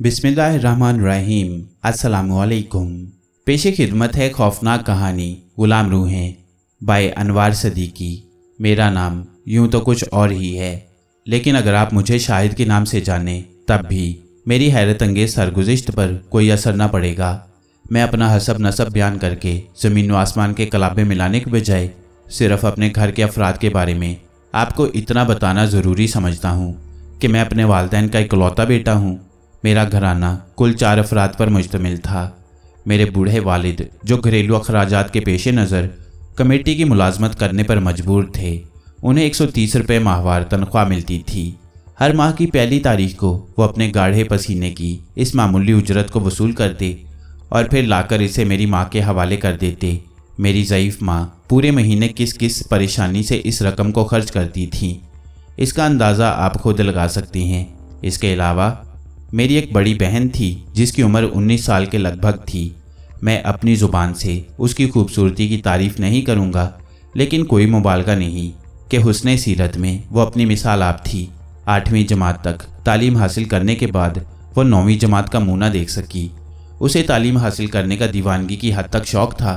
बिस्मिल्लाहिर्रहमानिर्रहीम अस्सलामुअलैकुम पेशे खिदमत है खौफनाक कहानी गुलाम रूहें बाय अनवार सदीकी मेरा नाम यूं तो कुछ और ही है लेकिन अगर आप मुझे शाहिद के नाम से जाने तब भी मेरी हैरत अंगेज सरगुजश्त पर कोई असर ना पड़ेगा मैं अपना हसब नसब बयान करके ज़मीन व आसमान के कलाबे मिलाने के बजाय सिर्फ अपने घर के अफराद के बारे में आपको इतना बताना ज़रूरी समझता हूँ कि मैं अपने वालदेन का इकलौता बेटा हूँ मेरा घराना कुल चार अफराद पर मुश्तमिल था मेरे बूढ़े वालिद जो घरेलू अखराज के पेश नज़र कमेटी की मुलाजमत करने पर मजबूर थे उन्हें एक सौ तीस रुपये माहवार तनख्वाह मिलती थी हर माह की पहली तारीख को वो अपने गाढ़े पसीने की इस मामूली उजरत को वसूल करते और फिर लाकर इसे मेरी माँ के हवाले कर देते मेरी ज़यीफ़ माँ पूरे महीने किस किस परेशानी से इस रकम को खर्च करती थी इसका अंदाज़ा आप खुद लगा सकती हैं इसके अलावा मेरी एक बड़ी बहन थी जिसकी उम्र 19 साल के लगभग थी मैं अपनी ज़ुबान से उसकी खूबसूरती की तारीफ़ नहीं करूँगा लेकिन कोई मुबालगा नहीं कि हुसन सीरत में वो अपनी मिसाल आप थी आठवीं जमात तक तालीम हासिल करने के बाद वो नौवीं जमात का मुना देख सकी उसे तालीम हासिल करने का दीवानगी की हद तक शौक़ था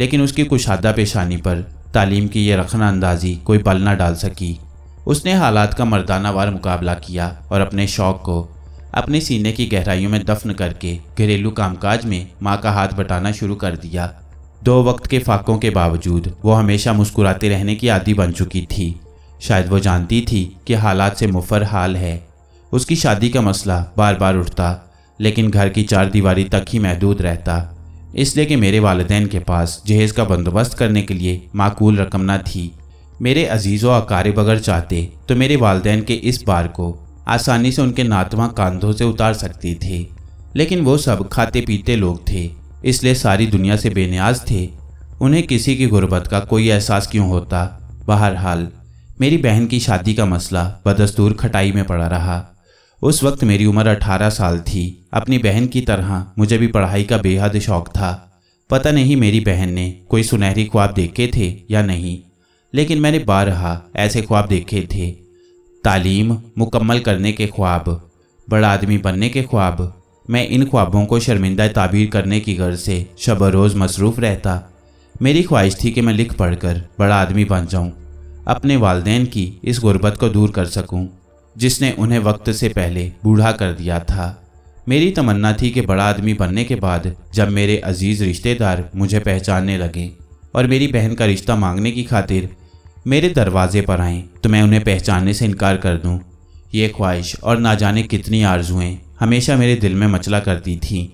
लेकिन उसकी कुशादा पेशानी पर तालीम की यह रखना अंदाजी कोई पल ना डाल सकी उसने हालात का मर्दानावार मुकाबला किया और अपने शौक़ को अपने सीने की गहराइयों में दफन करके घरेलू कामकाज में माँ का हाथ बटाना शुरू कर दिया दो वक्त के फाकों के बावजूद वो हमेशा मुस्कुराते रहने की आदि बन चुकी थी शायद वो जानती थी कि हालात से मुफर हाल है उसकी शादी का मसला बार बार उठता लेकिन घर की चार दीवारी तक ही महदूद रहता इसलिए कि मेरे वालदेन के पास जहेज़ का बंदोबस्त करने के लिए माकूल रकम ना थी मेरे अजीज़ व अकारब अगर चाहते तो मेरे वालदेन के इस बार को आसानी से उनके नातवा कांधों से उतार सकती थी लेकिन वो सब खाते पीते लोग थे इसलिए सारी दुनिया से बेनियाज थे उन्हें किसी की गुर्बत का कोई एहसास क्यों होता बहरहाल मेरी बहन की शादी का मसला बदस्तूर खटाई में पड़ा रहा उस वक्त मेरी उम्र 18 साल थी अपनी बहन की तरह मुझे भी पढ़ाई का बेहद शौक था पता नहीं मेरी बहन ने कोई सुनहरी ख्वाब देखे थे या नहीं लेकिन मैंने बारहा ऐसे ख्वाब देखे थे तालीम मुकम्मल करने के ख्वाब बड़ा आदमी बनने के ख्वाब मैं इन ख्वाबों को शर्मिंदा ताबीर करने की गर्ज से शब रोज़ मसरूफ़ रहता मेरी ख्वाहिश थी कि मैं लिख पढ़ कर बड़ा आदमी बन जाऊँ अपने वालदेन की इस गुर्बत को दूर कर सकूँ जिसने उन्हें वक्त से पहले बूढ़ा कर दिया था मेरी तमन्ना थी कि बड़ा आदमी बनने के बाद जब मेरे अजीज़ रिश्तेदार मुझे पहचानने लगे और मेरी बहन का रिश्ता मांगने की खातिर मेरे दरवाजे पर आएं तो मैं उन्हें पहचानने से इनकार कर दूं। ये ख्वाहिश और ना जाने कितनी आरजुएं हमेशा मेरे दिल में मचला करती थीं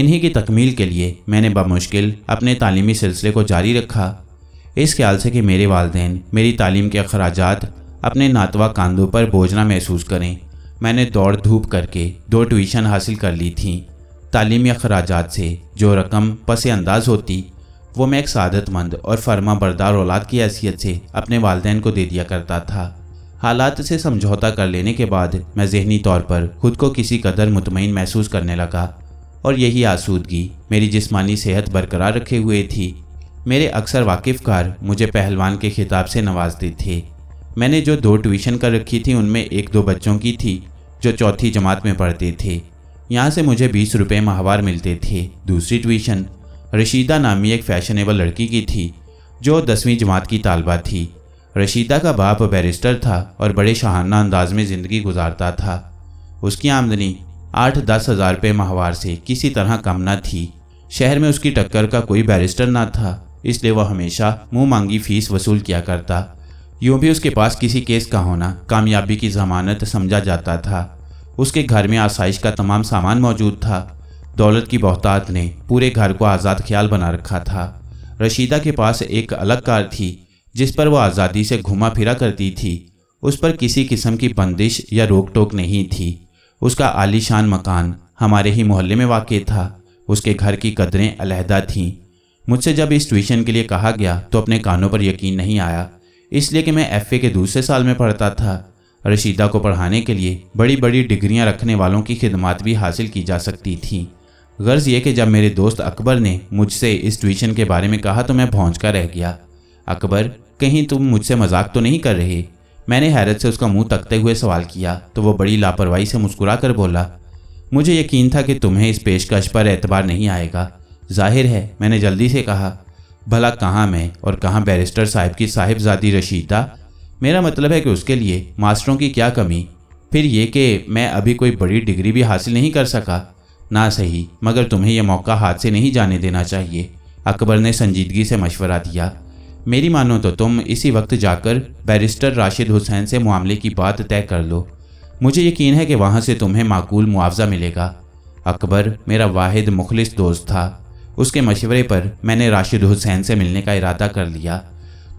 इन्हीं की तकमील के लिए मैंने बमुश्किल अपने तालीमी सिलसिले को जारी रखा इस ख्याल से कि मेरे वालदेन मेरी तालीम के अखराज अपने नातवा कांधों पर बोझना महसूस करें मैंने दौड़ धूप करके दो ट्यूशन हासिल कर ली थी तालीमी अखराज से जो रकम पस अंदाज होती वो मैं एक सादतमंद और फर्मा बरदार औलाद की हैसियत से अपने वालदेन को दे दिया करता था हालात से समझौता कर लेने के बाद मैं जहनी तौर पर खुद को किसी कदर मुतमिन महसूस करने लगा और यही आसूदगी मेरी जिस्मानी सेहत बरकरार रखे हुए थी मेरे अक्सर वाकिफ कार मुझे पहलवान के खिताब से नवाजते थे मैंने जो दो ट्यूशन कर रखी थी उनमें एक दो बच्चों की थी जो चौथी जमात में पढ़ते थे यहाँ से मुझे बीस रुपये माहवार मिलते थे दूसरी ट्यूशन रशीदा नामी एक फैशनेबल लड़की की थी जो दसवीं जमात की तालबा थी रशीदा का बाप बैरिस्टर था और बड़े शहाना अंदाज में ज़िंदगी गुजारता था उसकी आमदनी आठ दस हज़ार रुपये माहवार से किसी तरह कम ना थी शहर में उसकी टक्कर का कोई बैरिस्टर ना था इसलिए वह हमेशा मुंह मांगी फीस वसूल किया करता यूँ भी उसके पास किसी केस का होना कामयाबी की जमानत समझा जाता था उसके घर में आसाइश का तमाम सामान मौजूद था दौलत की बहतात ने पूरे घर को आज़ाद ख्याल बना रखा था रशीदा के पास एक अलग कार थी जिस पर वह आज़ादी से घुमा फिरा करती थी उस पर किसी किस्म की बंदिश या रोक टोक नहीं थी उसका आलीशान मकान हमारे ही मोहल्ले में वाक़ था उसके घर की कदरें अलहदा थीं मुझसे जब इस ट्यूशन के लिए कहा गया तो अपने कानों पर यकीन नहीं आया इसलिए कि मैं एफ़ के दूसरे साल में पढ़ता था रशीदा को पढ़ाने के लिए बड़ी बड़ी डिग्रियां रखने वालों की खिदमत भी हासिल की जा सकती थीं गर्ज ये कि जब मेरे दोस्त अकबर ने मुझसे इस ट्यूशन के बारे में कहा तो मैं भौंच कर रह गया अकबर कहीं तुम मुझसे मजाक तो नहीं कर रहे मैंने हैरत से उसका मुंह तकते हुए सवाल किया तो वो बड़ी लापरवाही से मुस्कुरा कर बोला मुझे यकीन था कि तुम्हें इस पेशकश पर एतबार नहीं आएगा जाहिर है मैंने जल्दी से कहा भला कहाँ मैं और कहाँ बैरिस्टर साहब की साहिबजादी रशीदा मेरा मतलब है कि उसके लिए मास्टरों की क्या कमी फिर ये कि मैं अभी कोई बड़ी डिग्री भी हासिल नहीं कर सका ना सही मगर तुम्हें यह मौका हाथ से नहीं जाने देना चाहिए अकबर ने संजीदगी से मशवरा दिया मेरी मानो तो तुम इसी वक्त जाकर बैरिस्टर राशिद हुसैन से मामले की बात तय कर लो मुझे यकीन है कि वहाँ से तुम्हें माकूल मुआवजा मिलेगा अकबर मेरा वाहिद मुखलिस दोस्त था उसके मशवरे पर मैंने राशिद हुसैन से मिलने का इरादा कर लिया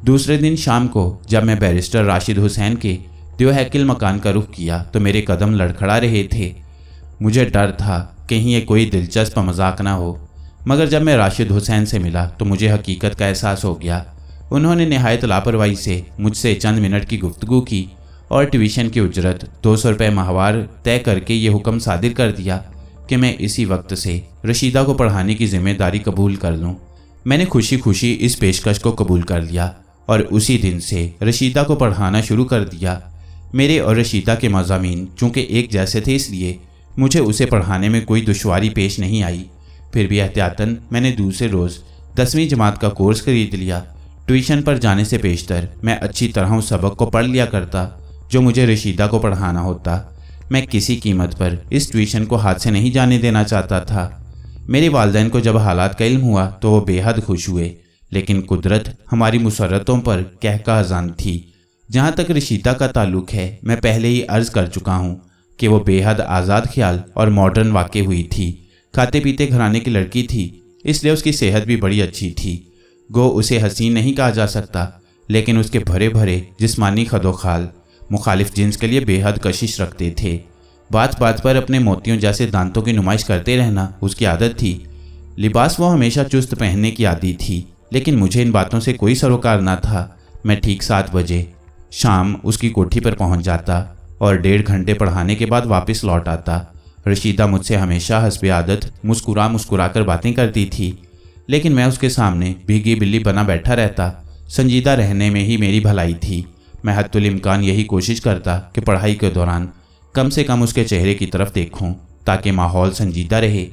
दूसरे दिन शाम को जब मैं बैरिस्टर राशिद हुसैन के दियोहकिल मकान का रुख किया तो मेरे कदम लड़खड़ा रहे थे मुझे डर था कहीं ये कोई दिलचस्प मजाक ना हो मगर जब मैं राशिद हुसैन से मिला तो मुझे हकीकत का एहसास हो गया उन्होंने नहायत लापरवाही से मुझसे चंद मिनट की गुफ्तगु की और ट्यूशन की उजरत दो सौ रुपये माहवार तय करके ये हुक्म सादिर कर दिया कि मैं इसी वक्त से रशीदा को पढ़ाने की जिम्मेदारी कबूल कर लूँ मैंने खुशी खुशी इस पेशकश को कबूल कर लिया और उसी दिन से रशीदा को पढ़ाना शुरू कर दिया मेरे और रशीदा के मजामी चूँकि एक जैसे थे इसलिए मुझे उसे पढ़ाने में कोई दुश्वारी पेश नहीं आई फिर भी एहतियातन मैंने दूसरे रोज़ दसवीं जमात का कोर्स खरीद लिया ट्यूशन पर जाने से पेशतर मैं अच्छी तरह उस सबक को पढ़ लिया करता जो मुझे रशीदा को पढ़ाना होता मैं किसी कीमत पर इस ट्यूशन को हाथ से नहीं जाने देना चाहता था मेरे वालदेन को जब हालात का इल्म हुआ तो वो बेहद खुश हुए लेकिन कुदरत हमारी मुसरतों पर कह का अजान थी जहाँ तक रशीदा का ताल्लुक है मैं पहले ही अर्ज़ कर चुका हूँ कि वो बेहद आज़ाद ख्याल और मॉडर्न वाकई हुई थी खाते पीते घराने की लड़की थी इसलिए उसकी सेहत भी बड़ी अच्छी थी गो उसे हसीन नहीं कहा जा सकता लेकिन उसके भरे भरे जिस्मानी खदोखाल मुखालिफ जिन्स के लिए बेहद कशिश रखते थे बात बात पर अपने मोतियों जैसे दांतों की नुमाइश करते रहना उसकी आदत थी लिबास वो हमेशा चुस्त पहनने की आदि थी लेकिन मुझे इन बातों से कोई सरोकार ना था मैं ठीक सात बजे शाम उसकी कोठी पर पहुंच जाता और डेढ़ घंटे पढ़ाने के बाद वापस लौट आता रशीदा मुझसे हमेशा हंसब आदत मुस्कुरा मुस्कुरा कर बातें करती थी लेकिन मैं उसके सामने भीगी बिल्ली बना बैठा रहता संजीदा रहने में ही मेरी भलाई थी मैं हतुलमकान यही कोशिश करता कि पढ़ाई के दौरान कम से कम उसके चेहरे की तरफ देखूं ताकि माहौल संजीदा रहे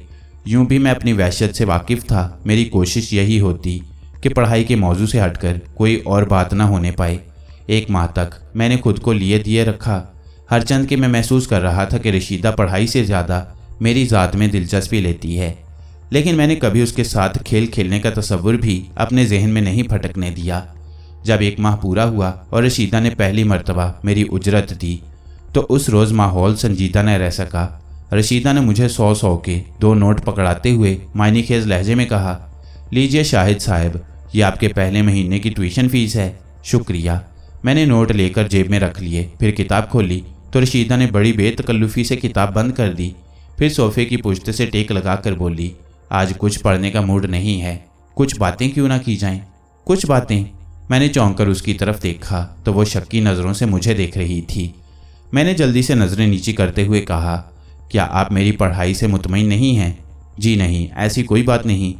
यूं भी मैं अपनी वहशत से वाकिफ़ था मेरी कोशिश यही होती कि पढ़ाई के मौजू से हटकर कोई और बात ना होने पाए एक माह तक मैंने खुद को लिए दिए रखा हरचंद के मैं महसूस कर रहा था कि रशीदा पढ़ाई से ज़्यादा मेरी ज़ात में दिलचस्पी लेती है लेकिन मैंने कभी उसके साथ खेल खेलने का तस्वुर भी अपने जहन में नहीं फटकने दिया जब एक माह पूरा हुआ और रशीदा ने पहली मरतबा मेरी उजरत दी तो उस रोज़ माहौल संजीदा न रह सका रशीदा ने मुझे सौ सौ के दो नोट पकड़ाते हुए मायनी खेज लहजे में कहा लीजिए शाहिद साहब ये आपके पहले महीने की ट्यूशन फीस है शुक्रिया मैंने नोट लेकर जेब में रख लिए फिर किताब खोली तो रशीदा ने बड़ी बेतकल्लुफ़ी से किताब बंद कर दी फिर सोफे की पुश्त से टेक लगा कर बोली आज कुछ पढ़ने का मूड नहीं है कुछ बातें क्यों ना की जाएं कुछ बातें मैंने चौंक कर उसकी तरफ देखा तो वो शक्की नज़रों से मुझे देख रही थी मैंने जल्दी से नज़रें नीचे करते हुए कहा क्या आप मेरी पढ़ाई से मुतमिन नहीं हैं जी नहीं ऐसी कोई बात नहीं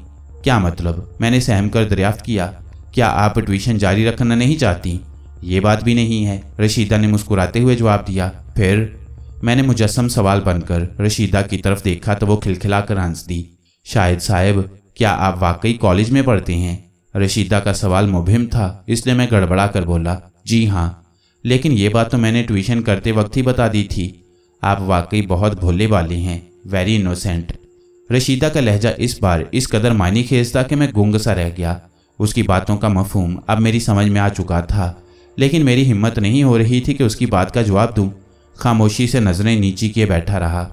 क्या मतलब मैंने सहम कर दरियाफ्त किया क्या आप ट्यूशन जारी रखना नहीं चाहती ये बात भी नहीं है रशीदा ने मुस्कुराते हुए जवाब दिया फिर मैंने मुजस्म सवाल बनकर रशीदा की तरफ देखा तो वो खिलखिला कर हंस दी शायद साहब क्या आप वाकई कॉलेज में पढ़ते हैं रशीदा का सवाल मुबिम था इसलिए मैं गड़बड़ा कर बोला जी हाँ लेकिन ये बात तो मैंने ट्यूशन करते वक्त ही बता दी थी आप वाकई बहुत भोले वाले हैं वेरी इनोसेंट रशीदा का लहजा इस बार इस कदर मानी खेज था कि मैं गुंग सा रह गया उसकी बातों का मफहम अब मेरी समझ में आ चुका था लेकिन मेरी हिम्मत नहीं हो रही थी कि उसकी बात का जवाब दूं। खामोशी से नज़रें नीचे किए बैठा रहा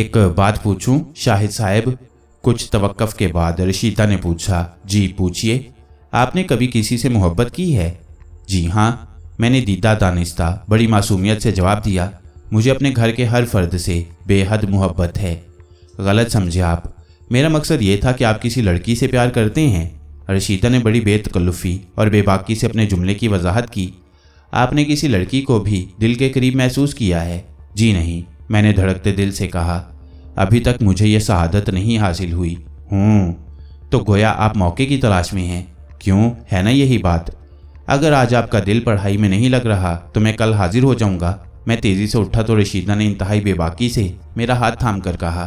एक बात पूछूं शाहिद साहब कुछ तवक्फ के बाद रशीता ने पूछा जी पूछिए आपने कभी किसी से मोहब्बत की है जी हाँ मैंने दीदा दानिश्ता बड़ी मासूमियत से जवाब दिया मुझे अपने घर के हर फर्द से बेहद मोहब्बत है गलत समझे आप मेरा मकसद ये था कि आप किसी लड़की से प्यार करते हैं रशीदा ने बड़ी बेतकल्लुफ़ी और बेबाकी से अपने जुमले की वजाहत की आपने किसी लड़की को भी दिल के करीब महसूस किया है जी नहीं मैंने धड़कते दिल से कहा अभी तक मुझे यह शहादत नहीं हासिल हुई हूँ तो गोया आप मौके की तलाश में हैं क्यों है ना यही बात अगर आज आपका दिल पढ़ाई में नहीं लग रहा तो मैं कल हाजिर हो जाऊंगा मैं तेज़ी से उठा तो रशीदा ने इंतहाई बेबाकी से मेरा हाथ थाम कर कहा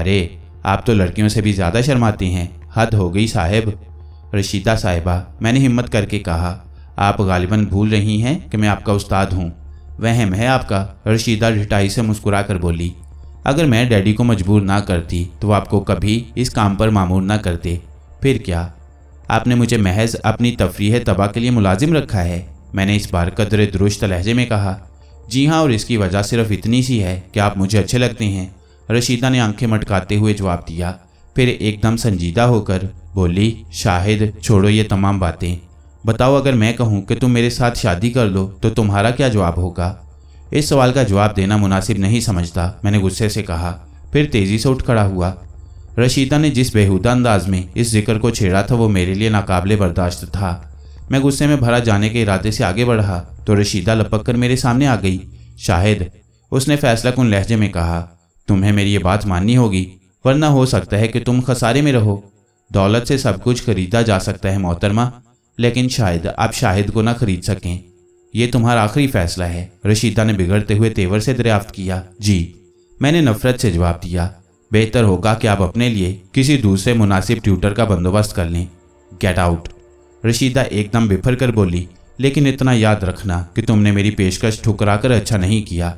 अरे आप तो लड़कियों से भी ज़्यादा शर्माती हैं हद हो गई साहेब रशीदा साहिबा मैंने हिम्मत करके कहा आप गालिबन भूल रही हैं कि मैं आपका उस्ताद हूँ वहम है आपका रशीदा ढिटाई से मुस्कुरा कर बोली अगर मैं डैडी को मजबूर ना करती तो आपको कभी इस काम पर मामूर ना करते फिर क्या आपने मुझे महज अपनी तफरीह तबाह के लिए मुलाजिम रखा है मैंने इस बार कदर दुरुस्त लहजे में कहा जी हाँ और इसकी वजह सिर्फ इतनी सी है कि आप मुझे अच्छे लगते हैं रशीदा ने आंखें मटकाते हुए जवाब दिया फिर एकदम संजीदा होकर बोली शाहिद छोड़ो ये तमाम बातें बताओ अगर मैं कहूँ कि तुम मेरे साथ शादी कर लो तो तुम्हारा क्या जवाब होगा इस सवाल का जवाब देना मुनासिब नहीं समझता मैंने गुस्से से कहा फिर तेज़ी से उठ खड़ा हुआ रशीदा ने जिस बेहूदा अंदाज में इस जिक्र को छेड़ा था वो मेरे लिए नाकाबले बर्दाश्त था मैं गुस्से में भरा जाने के इरादे से आगे बढ़ा तो रशीदा लपक कर मेरे सामने आ गई शाहिद उसने फैसला कन लहजे में कहा तुम्हें मेरी ये बात माननी होगी वरना हो सकता है कि तुम खसारे में रहो दौलत से सब कुछ खरीदा जा सकता है मोहतरमा लेकिन शायद आप शाहिद को ना खरीद सकें यह तुम्हारा आखिरी फैसला है रशीदा ने बिगड़ते हुए तेवर से दरियाफ्त किया जी मैंने नफरत से जवाब दिया बेहतर होगा कि आप अपने लिए किसी दूसरे मुनासिब ट्यूटर का बंदोबस्त कर लें गेट आउट रशीदा एकदम बिफर कर बोली लेकिन इतना याद रखना कि तुमने मेरी पेशकश ठुकरा कर अच्छा नहीं किया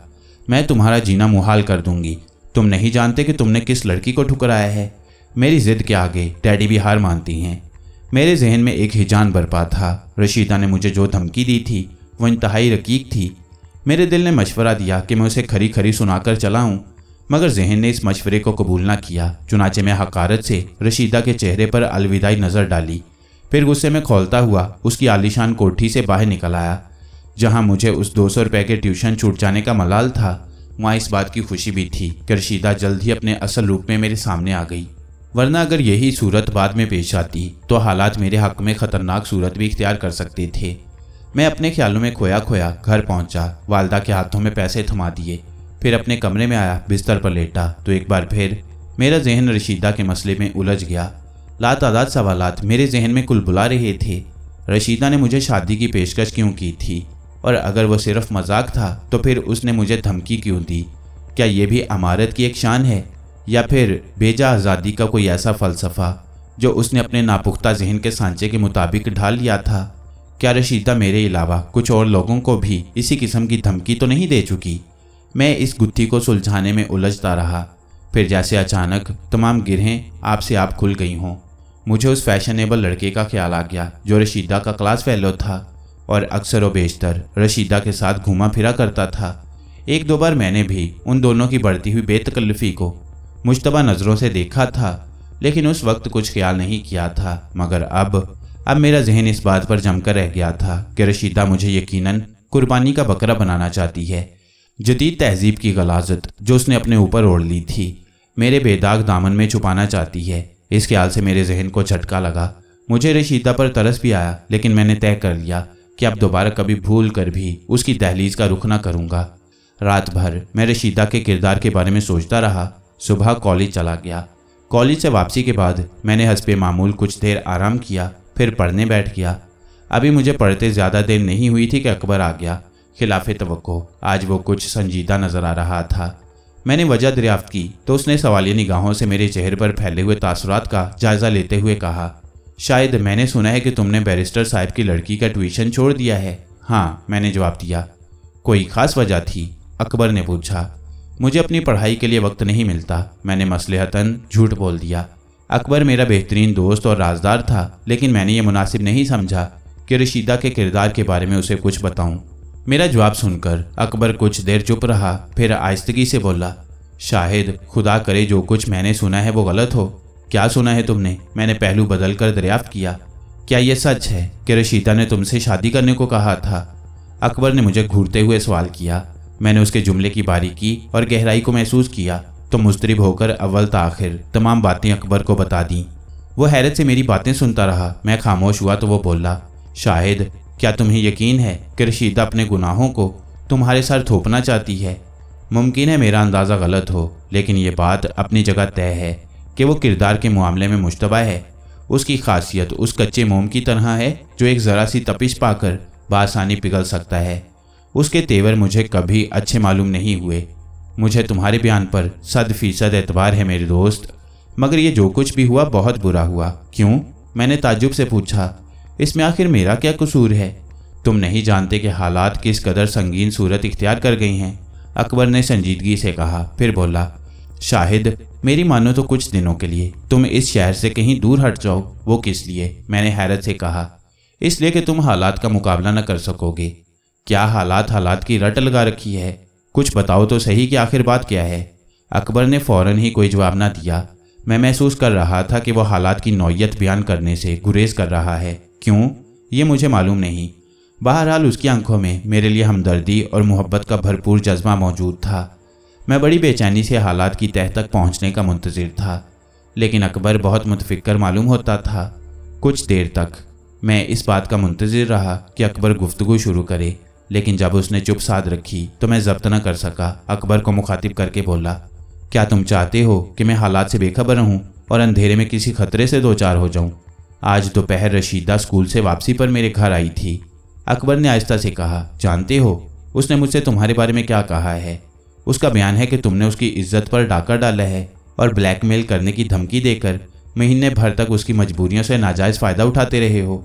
मैं तुम्हारा जीना मुहाल कर दूंगी तुम नहीं जानते कि तुमने किस लड़की को ठुकराया है मेरी जिद के आगे डैडी भी हार मानती हैं मेरे जहन में एक हिजान बरपा था रशीदा ने मुझे जो धमकी दी थी वो इंतहाई रकीक थी मेरे दिल ने मशवरा दिया कि मैं उसे खरी खरी सुनाकर चलाऊं मगर जहन ने इस मशवरे को कबूल ना किया चुनाचे में हकारत से रशीदा के चेहरे पर अलविदाई नज़र डाली फिर गुस्से में खोलता हुआ उसकी आलिशान कोठी से बाहर निकल आया जहाँ मुझे उस दो सौ रुपये के ट्यूशन छूट जाने का मलाल था वहाँ इस बात की खुशी भी थी कि रशीदा जल्द ही अपने असल रूप में मेरे सामने आ गई वरना अगर यही सूरत बाद में पेश आती तो हालात मेरे हक में खतरनाक सूरत भी इख्तियार कर सकते थे मैं अपने ख्यालों में खोया खोया घर पहुंचा वालदा के हाथों में पैसे थमा दिए फिर अपने कमरे में आया बिस्तर पर लेटा तो एक बार फिर मेरा जहन रशीदा के मसले में उलझ गया लातादाद सवालत मेरे जहन में कुल बुला रहे थे रशीदा ने मुझे शादी की पेशकश क्यों की थी और अगर वो सिर्फ मजाक था तो फिर उसने मुझे धमकी क्यों दी क्या ये भी अमारत की एक शान है या फिर बेजा आज़ादी का कोई ऐसा फ़लसफ़ा जो उसने अपने नापुख्ता जहन के सांचे के मुताबिक ढाल लिया था क्या रशीदा मेरे अलावा कुछ और लोगों को भी इसी किस्म की धमकी तो नहीं दे चुकी मैं इस गुत्थी को सुलझाने में उलझता रहा फिर जैसे अचानक तमाम गिरहें आपसे आप खुल गई हों मुझे उस फैशनेबल लड़के का ख्याल आ गया जो रशीदा का क्लास फैलो था और अक्सर बेशतर रशीदा के साथ घूमा फिरा करता था एक दो बार मैंने भी उन दोनों की बढ़ती हुई बेतकल्लफ़ी को मुशतबा नज़रों से देखा था लेकिन उस वक्त कुछ ख्याल नहीं किया था मगर अब अब मेरा जहन इस बात पर जमकर रह गया था कि रशीदा मुझे यकीनन कुर्बानी का बकरा बनाना चाहती है जदीद तहजीब की गलाजत जो उसने अपने ऊपर ओढ़ ली थी मेरे बेदाग दामन में छुपाना चाहती है इस ख्याल से मेरे जहन को झटका लगा मुझे रशीदा पर तरस भी आया लेकिन मैंने तय कर लिया कि अब दोबारा कभी भूल कर भी उसकी दहलीज का रुख ना करूँगा रात भर मैं रशीदा के किरदार के बारे में सोचता रहा सुबह कॉलेज चला गया कॉलेज से वापसी के बाद मैंने हंसपे मामूल कुछ देर आराम किया फिर पढ़ने बैठ गया अभी मुझे पढ़ते ज़्यादा देर नहीं हुई थी कि अकबर आ गया खिलाफ तो आज वो कुछ संजीदा नज़र आ रहा था मैंने वजह दरियाफ्त की तो उसने सवालिया निगाहों से मेरे चेहरे पर फैले हुए तासरात का जायज़ा लेते हुए कहा शायद मैंने सुना है कि तुमने बैरिस्टर साहब की लड़की का ट्यूशन छोड़ दिया है हाँ मैंने जवाब दिया कोई ख़ास वजह थी अकबर ने पूछा मुझे अपनी पढ़ाई के लिए वक्त नहीं मिलता मैंने मसलहतन झूठ बोल दिया अकबर मेरा बेहतरीन दोस्त और राजदार था लेकिन मैंने ये मुनासिब नहीं समझा कि रशीदा के किरदार के बारे में उसे कुछ बताऊं। मेरा जवाब सुनकर अकबर कुछ देर चुप रहा फिर आयस्तगी से बोला शायद खुदा करे जो कुछ मैंने सुना है वो गलत हो क्या सुना है तुमने मैंने पहलू बदल कर दरियाफ्त किया क्या यह सच है कि रशीता ने तुमसे शादी करने को कहा था अकबर ने मुझे घूरते हुए सवाल किया मैंने उसके जुमले की बारीकी और गहराई को महसूस किया तो मुस्तरब होकर अव्वल आखिर तमाम बातें अकबर को बता दी वो हैरत से मेरी बातें सुनता रहा मैं खामोश हुआ तो वो बोला शाहिद क्या तुम्हें यकीन है कि रशीदा अपने गुनाहों को तुम्हारे सर थोपना चाहती है मुमकिन है मेरा अंदाज़ा गलत हो लेकिन ये बात अपनी जगह तय है कि वो किरदार के मामले में मुशतबा है उसकी खासियत उस कच्चे मोम की तरह है जो एक ज़रा सी तपिश पाकर बासानी पिघल सकता है उसके तेवर मुझे कभी अच्छे मालूम नहीं हुए मुझे तुम्हारे बयान पर सद फीसद एतबार है मेरे दोस्त मगर ये जो कुछ भी हुआ बहुत बुरा हुआ क्यों मैंने ताजुब से पूछा इसमें आखिर मेरा क्या कसूर है तुम नहीं जानते कि हालात किस कदर संगीन सूरत इख्तियार कर गई हैं अकबर ने संजीदगी से कहा फिर बोला शाहिद मेरी मानो तो कुछ दिनों के लिए तुम इस शहर से कहीं दूर हट जाओ वो किस लिए मैंने हैरत से कहा इसलिए कि तुम हालात का मुकाबला न कर सकोगे क्या हालात हालात की रट लगा रखी है कुछ बताओ तो सही कि आखिर बात क्या है अकबर ने फौरन ही कोई जवाब ना दिया मैं महसूस कर रहा था कि वह हालात की नौयत बयान करने से गुरेज कर रहा है क्यों ये मुझे मालूम नहीं बहरहाल उसकी आंखों में मेरे लिए हमदर्दी और मोहब्बत का भरपूर जज्बा मौजूद था मैं बड़ी बेचैनी से हालात की तह तक पहुंचने का मुंतजर था लेकिन अकबर बहुत मुतफिकर मालूम होता था कुछ देर तक मैं इस बात का मुंतजर रहा कि अकबर गुफ्तु शुरू करे लेकिन जब उसने चुप साध रखी तो मैं जब्त न कर सका अकबर को मुखातिब करके बोला क्या तुम चाहते हो कि मैं हालात से बेखबर रहूं और अंधेरे में किसी खतरे से दो चार हो जाऊं आज दोपहर रशीदा स्कूल से वापसी पर मेरे घर आई थी अकबर ने आहिस्ता से कहा जानते हो उसने मुझसे तुम्हारे बारे में क्या कहा है उसका बयान है कि तुमने उसकी इज्जत पर डाका डाला है और ब्लैकमेल करने की धमकी देकर महीने भर तक उसकी मजबूरियों से नाजायज़ फ़ायदा उठाते रहे हो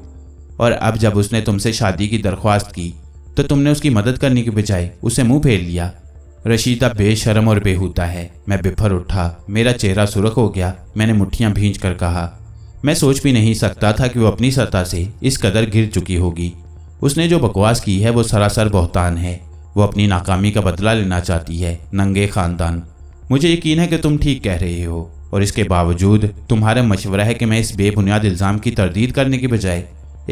और अब जब उसने तुमसे शादी की दरख्वास्त की तो तुमने उसकी मदद करने के बजाय उसे मुंह फेर लिया रशीदा बेशरम और बेहूता है मैं बिफर उठा मेरा चेहरा सुरख हो गया मैंने मुठ्ठियाँ भींच कर कहा मैं सोच भी नहीं सकता था कि वो अपनी सतह से इस कदर गिर चुकी होगी उसने जो बकवास की है वो सरासर बहुतान है वो अपनी नाकामी का बदला लेना चाहती है नंगे खानदान मुझे यकीन है कि तुम ठीक कह रहे हो और इसके बावजूद तुम्हारा मशवरा है कि मैं इस बेबुनियाद इल्ज़ाम की तरदीद करने के बजाय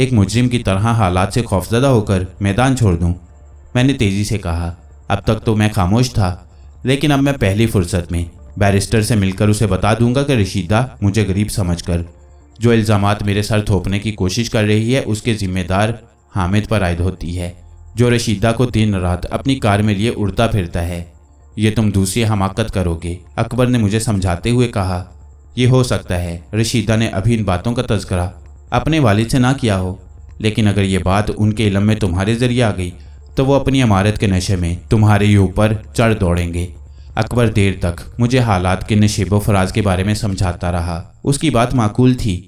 एक मुजरिम की तरह हालात से खौफजदा होकर मैदान छोड़ दूँ मैंने तेज़ी से कहा अब तक तो मैं खामोश था लेकिन अब मैं पहली फुर्सत में बैरिस्टर से मिलकर उसे बता दूंगा कि रशीदा मुझे गरीब समझकर जो इल्ज़ाम मेरे सर थोपने की कोशिश कर रही है उसके ज़िम्मेदार हामिद पर आयद होती है जो रशीदा को दिन रात अपनी कार में लिए उड़ता फिरता है ये तुम दूसरी हमाकत करोगे अकबर ने मुझे समझाते हुए कहा यह हो सकता है रशीदा ने अभी इन बातों का तस्करा अपने वालिद से ना किया हो लेकिन अगर ये बात उनके इलम में तुम्हारे ज़रिए आ गई तो वो अपनी इमारत के नशे में तुम्हारे ऊपर चढ़ दौड़ेंगे अकबर देर तक मुझे हालात के नशेब फराज के बारे में समझाता रहा उसकी बात माकूल थी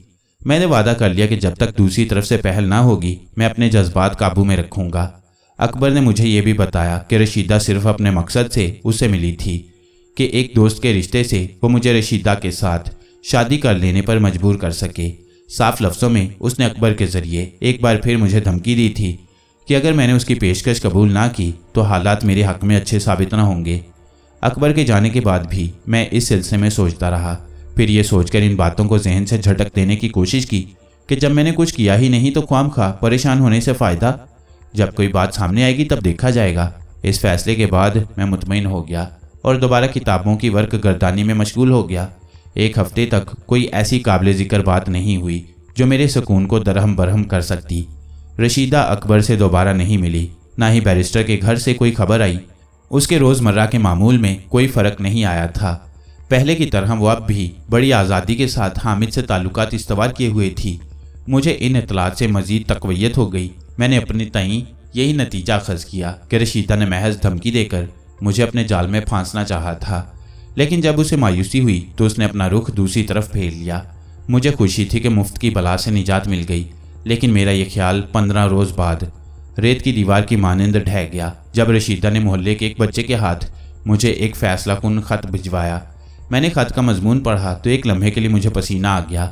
मैंने वादा कर लिया कि जब तक दूसरी तरफ से पहल ना होगी मैं अपने जज्बात काबू में रखूंगा अकबर ने मुझे ये भी बताया कि रशीदा सिर्फ अपने मकसद से उसे मिली थी कि एक दोस्त के रिश्ते से वो मुझे रशीदा के साथ शादी कर लेने पर मजबूर कर सके साफ लफ्ज़ों में उसने अकबर के ज़रिए एक बार फिर मुझे धमकी दी थी कि अगर मैंने उसकी पेशकश कबूल ना की तो हालात मेरे हक में अच्छे साबित ना होंगे अकबर के जाने के बाद भी मैं इस सिलसिले में सोचता रहा फिर ये सोचकर इन बातों को जहन से झटक देने की कोशिश की कि जब मैंने कुछ किया ही नहीं तो ख्वाम खा परेशान होने से फ़ायदा जब कोई बात सामने आएगी तब देखा जाएगा इस फैसले के बाद मैं मुतमिन हो गया और दोबारा किताबों की वर्क गर्दानी में मशगूल हो गया एक हफ्ते तक कोई ऐसी काबिल ज़िक्र बात नहीं हुई जो मेरे सुकून को दरहम बरहम कर सकती रशीदा अकबर से दोबारा नहीं मिली ना ही बैरिस्टर के घर से कोई खबर आई उसके रोज़मर्रा के मामूल में कोई फ़र्क नहीं आया था पहले की तरह वो अब भी बड़ी आज़ादी के साथ हामिद से ताल्लुक इस्तवार किए हुए थी मुझे इन इतलात से मज़ीद तकवीत हो गई मैंने अपनी तई यही नतीजा अखज किया कि रशीदा ने महज धमकी देकर मुझे अपने जाल में फांसना चाहा था लेकिन जब उसे मायूसी हुई तो उसने अपना रुख दूसरी तरफ फेर लिया मुझे खुशी थी कि मुफ्त की बला से निजात मिल गई लेकिन मेरा यह ख्याल पंद्रह रोज़ बाद रेत की दीवार की मानंद ढह गया जब रशीदा ने मोहल्ले के एक बच्चे के हाथ मुझे एक फैसला कन ख़त भिजवाया मैंने ख़त का मजमून पढ़ा तो एक लम्हे के लिए मुझे पसीना आ गया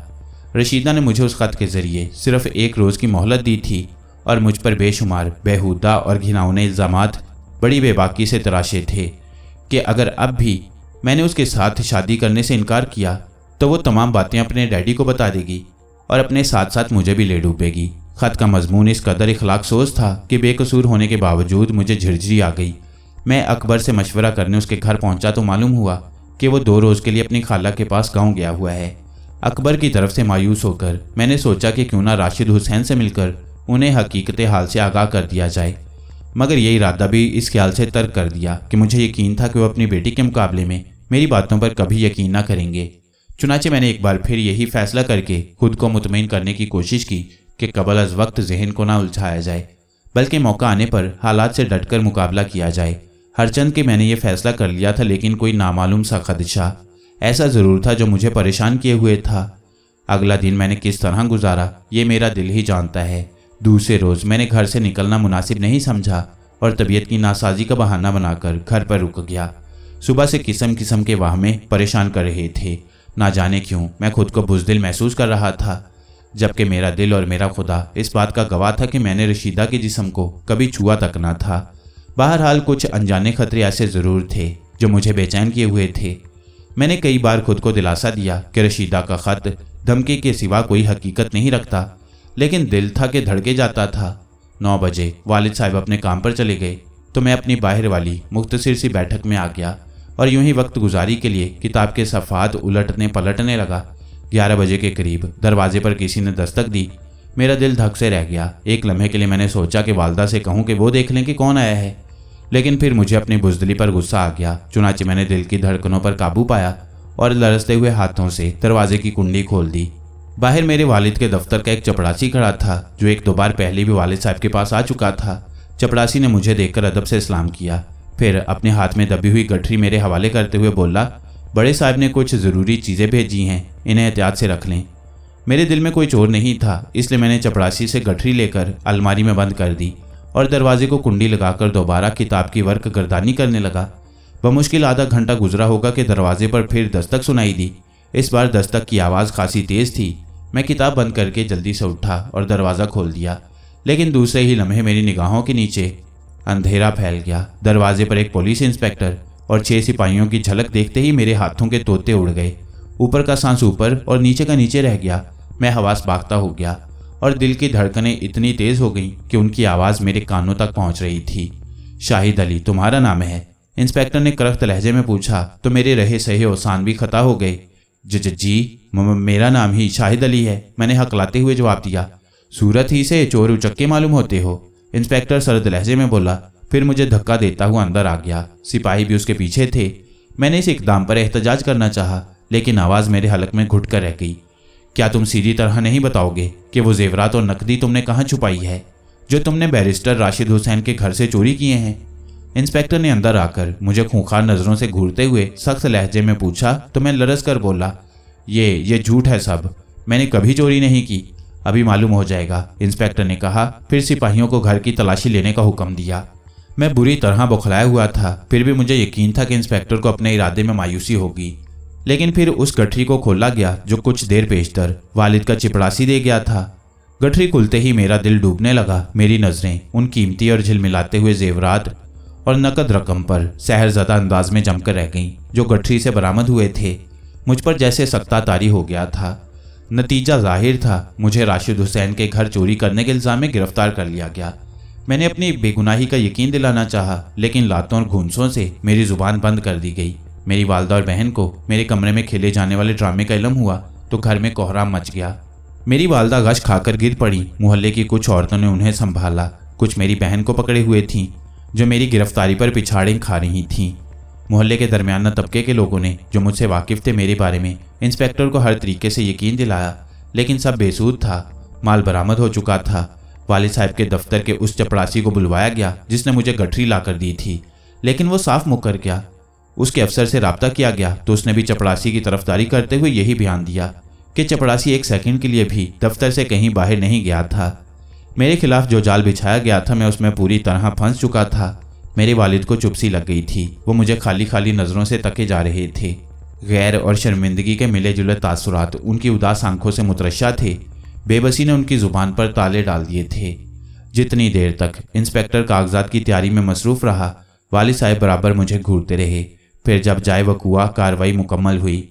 रशीदा ने मुझे उस ख़त के ज़रिए सिर्फ एक रोज़ की मोहलत दी थी और मुझ पर बेशुमार बेहुदा और घिनाउने इल्ज़ाम बड़ी बेबाकी से तराशे थे कि अगर अब भी मैंने उसके साथ शादी करने से इनकार किया तो वो तमाम बातें अपने डैडी को बता देगी और अपने साथ साथ मुझे भी ले डूबेगी ख़त का मजमून इस कदर इखलाक सोच था कि बेकसूर होने के बावजूद मुझे झिरझिरी आ गई मैं अकबर से मशवरा करने उसके घर पहुंचा तो मालूम हुआ कि वो दो रोज़ के लिए अपनी खाला के पास गांव गया हुआ है अकबर की तरफ से मायूस होकर मैंने सोचा कि क्यों ना राशिद हुसैन से मिलकर उन्हें हकीकत हाल से आगाह कर दिया जाए मगर ये इरादा भी इस ख्याल से तर्क कर दिया कि मुझे यकीन था कि वह अपनी बेटी के मुकाबले में मेरी बातों पर कभी यकीन ना करेंगे चुनाचे मैंने एक बार फिर यही फैसला करके खुद को मुतमिन करने की कोशिश की कि कबल अज वक्त जहन को ना उलझाया जाए बल्कि मौका आने पर हालात से डटकर मुकाबला किया जाए हरचंद के मैंने ये फैसला कर लिया था लेकिन कोई नामालूम सा खदशा ऐसा ज़रूर था जो मुझे परेशान किए हुए था अगला दिन मैंने किस तरह गुजारा ये मेरा दिल ही जानता है दूसरे रोज़ मैंने घर से निकलना मुनासिब नहीं समझा और तबीयत की नासाजी का बहाना बनाकर घर पर रुक गया सुबह से किस्म किस्म के में परेशान कर रहे थे ना जाने क्यों मैं खुद को बुजदिल महसूस कर रहा था जबकि मेरा दिल और मेरा खुदा इस बात का गवाह था कि मैंने रशीदा के जिसम को कभी छुआ तक ना था बहरहाल कुछ अनजाने खतरे ऐसे ज़रूर थे जो मुझे बेचैन किए हुए थे मैंने कई बार खुद को दिलासा दिया कि रशीदा का ख़त धमकी के सिवा कोई हकीकत नहीं रखता लेकिन दिल था कि धड़के जाता था नौ बजे वालिद साहब अपने काम पर चले गए तो मैं अपनी बाहर वाली मुख्तसर सी बैठक में आ गया और यूं ही वक्त गुजारी के लिए किताब के सफ़ात उलटने पलटने लगा ग्यारह बजे के करीब दरवाजे पर किसी ने दस्तक दी मेरा दिल धक से रह गया एक लम्हे के लिए मैंने सोचा कि वालदा से कहूँ कि वो देख लें कि कौन आया है लेकिन फिर मुझे अपनी बुजदली पर गुस्सा आ गया चुनाचे मैंने दिल की धड़कनों पर काबू पाया और लरसते हुए हाथों से दरवाजे की कुंडी खोल दी बाहर मेरे वालिद के दफ्तर का एक चपड़ासी खड़ा था जो एक दो बार पहले भी वालिद साहब के पास आ चुका था चपड़ासी ने मुझे देखकर अदब से इस्लाम किया फिर अपने हाथ में दबी हुई गठरी मेरे हवाले करते हुए बोला बड़े साहब ने कुछ ज़रूरी चीज़ें भेजी हैं इन्हें एहतियात से रख लें मेरे दिल में कोई चोर नहीं था इसलिए मैंने चपड़ासी से गठरी लेकर अलमारी में बंद कर दी और दरवाजे को कुंडी लगाकर दोबारा किताब की वर्क गर्दानी करने लगा बमुश्किल आधा घंटा गुजरा होगा कि दरवाजे पर फिर दस्तक सुनाई दी इस बार दस्तक की आवाज़ खासी तेज़ थी मैं किताब बंद करके जल्दी से उठा और दरवाज़ा खोल दिया लेकिन दूसरे ही लम्हे मेरी निगाहों के नीचे अंधेरा फैल गया दरवाजे पर एक पुलिस इंस्पेक्टर और छह सिपाहियों की झलक देखते ही मेरे हाथों के तोते उड़ गए ऊपर का सांस ऊपर और नीचे का नीचे रह गया मैं हवास भागता हो गया और दिल की धड़कनें इतनी तेज़ हो गईं कि उनकी आवाज़ मेरे कानों तक पहुंच रही थी शाहिद अली तुम्हारा नाम है इंस्पेक्टर ने करख्त लहजे में पूछा तो मेरे रहे सहे औसान भी खता हो गए जज जी मेरा नाम ही शाहिद अली है मैंने हकलाते हुए जवाब दिया सूरत ही से चोर उचक्के मालूम होते हो इंस्पेक्टर सरद लहजे में बोला फिर मुझे धक्का देता हुआ अंदर आ गया सिपाही भी उसके पीछे थे मैंने इस इकदाम पर एहतजाज करना चाहा लेकिन आवाज़ मेरे हलक में घुट कर रह गई क्या तुम सीधी तरह नहीं बताओगे कि वो जेवरात और नकदी तुमने कहाँ छुपाई है जो तुमने बैरिस्टर राशिद हुसैन के घर से चोरी किए हैं इंस्पेक्टर ने अंदर आकर मुझे खूंखार नजरों से घूरते हुए सख्त लहजे में पूछा तो मैं लरस कर बोला ये ये झूठ है सब मैंने कभी चोरी नहीं की अभी मालूम हो जाएगा इंस्पेक्टर ने कहा फिर सिपाहियों को घर की तलाशी लेने का हुक्म दिया मैं बुरी तरह बौखलाया हुआ था फिर भी मुझे यकीन था कि इंस्पेक्टर को अपने इरादे में मायूसी होगी लेकिन फिर उस गठरी को खोला गया जो कुछ देर पेशतर वालिद का चिपड़ासी दे गया था गठरी खुलते ही मेरा दिल डूबने लगा मेरी नज़रें उन कीमती और झिलमिलाते हुए जेवरात और नकद रकम पर सहरजदा अंदाज में जमकर रह गईं जो गठरी से बरामद हुए थे मुझ पर जैसे सत्ता तारी हो गया था नतीजा जाहिर था मुझे राशिद हुसैन के घर चोरी करने के इल्ज़ाम में गिरफ्तार कर लिया गया मैंने अपनी बेगुनाही का यकीन दिलाना चाहा लेकिन लातों और घूंसों से मेरी ज़ुबान बंद कर दी गई मेरी वालदा और बहन को मेरे कमरे में खेले जाने वाले ड्रामे का इलम हुआ तो घर में कोहरा मच गया मेरी वालदा गश खाकर गिर पड़ी मोहल्ले की कुछ औरतों ने उन्हें संभाला कुछ मेरी बहन को पकड़े हुए थीं जो मेरी गिरफ्तारी पर पिछाड़ें खा रही थीं मोहल्ले के दरमियाना तबके के लोगों ने जो मुझसे वाकिफ थे मेरे बारे में इंस्पेक्टर को हर तरीके से यकीन दिलाया लेकिन सब बेसूद था माल बरामद हो चुका था वाले साहब के दफ्तर के उस चपड़ासी को बुलवाया गया जिसने मुझे गठरी ला कर दी थी लेकिन वो साफ मुकर गया उसके अफसर से रबता किया गया तो उसने भी चपड़ासी की तरफदारी करते हुए यही बयान दिया कि चपड़ासी एक सेकंड के लिए भी दफ्तर से कहीं बाहर नहीं गया था मेरे खिलाफ जो जाल बिछाया गया था मैं उसमें पूरी तरह फंस चुका था मेरे वालिद को चुपसी लग गई थी वो मुझे खाली खाली नज़रों से तके जा रहे थे गैर और शर्मिंदगी के मिले जुले तासुरात उनकी उदास आंखों से मुतरशा थे बेबसी ने उनकी ज़ुबान पर ताले डाल दिए थे जितनी देर तक इंस्पेक्टर कागजात की तैयारी में मसरूफ़ रहा वालिद साहब बराबर मुझे घूरते रहे फिर जब जाए वकुआ कार्रवाई मुकम्मल हुई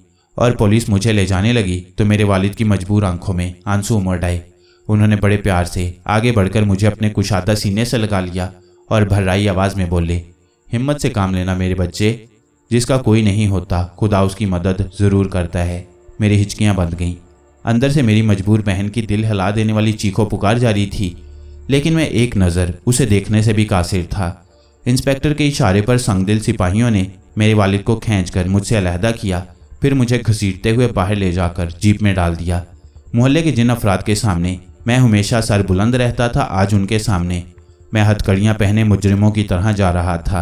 और पुलिस मुझे ले जाने लगी तो मेरे वालिद की मजबूर आंखों में आंसू उमड़ आए उन्होंने बड़े प्यार से आगे बढ़कर मुझे अपने कुशादा सीने से लगा लिया और भर्राई आवाज़ में बोले हिम्मत से काम लेना मेरे बच्चे जिसका कोई नहीं होता खुदा उसकी मदद ज़रूर करता है मेरी हिचकियाँ बंद गईं अंदर से मेरी मजबूर बहन की दिल हिला देने वाली चीखों पुकार जारी थी लेकिन मैं एक नज़र उसे देखने से भी कासिर था इंस्पेक्टर के इशारे पर संगदिल सिपाहियों ने मेरे वालिद को खींच कर मुझसे अलहदा किया फिर मुझे घसीटते हुए बाहर ले जाकर जीप में डाल दिया मोहल्ले के जिन अफराद के सामने मैं हमेशा सर बुलंद रहता था आज उनके सामने मैं हथकड़ियाँ पहने मुजरिमों की तरह जा रहा था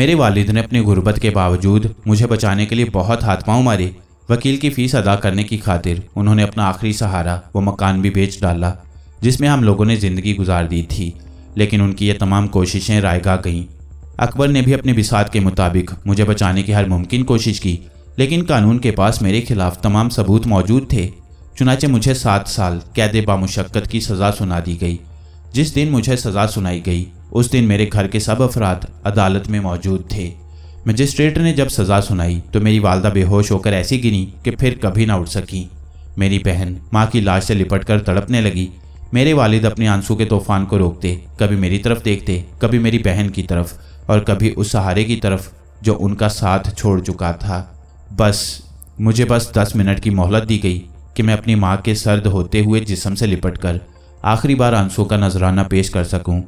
मेरे वालिद ने अपनी गुर्बत के बावजूद मुझे बचाने के लिए बहुत हाथ पाँव मारे वकील की फ़ीस अदा करने की खातिर उन्होंने अपना आखिरी सहारा वो मकान भी बेच डाला जिसमें हम लोगों ने ज़िंदगी गुजार दी थी लेकिन उनकी ये तमाम कोशिशें रायगा गईं अकबर ने भी अपने बिसात के मुताबिक मुझे बचाने की हर मुमकिन कोशिश की लेकिन कानून के पास मेरे खिलाफ तमाम सबूत मौजूद थे चुनाचे मुझे सात साल कैद बामुशक्कत की सज़ा सुना दी गई जिस दिन मुझे सज़ा सुनाई गई उस दिन मेरे घर के सब अफराद अदालत में मौजूद थे मजिस्ट्रेट ने जब सज़ा सुनाई तो मेरी वालदा बेहोश होकर ऐसी गिनी कि फिर कभी ना उठ सकी मेरी बहन माँ की लाश से लिपट कर तड़पने लगी मेरे वालिद अपने आंसू के तूफान को रोकते कभी मेरी तरफ देखते कभी मेरी बहन की तरफ और कभी उस सहारे की तरफ जो उनका साथ छोड़ चुका था बस मुझे बस दस मिनट की मोहलत दी गई कि मैं अपनी माँ के सर्द होते हुए जिसम से लिपट कर आखिरी बार आंसू का नजराना पेश कर सकूँ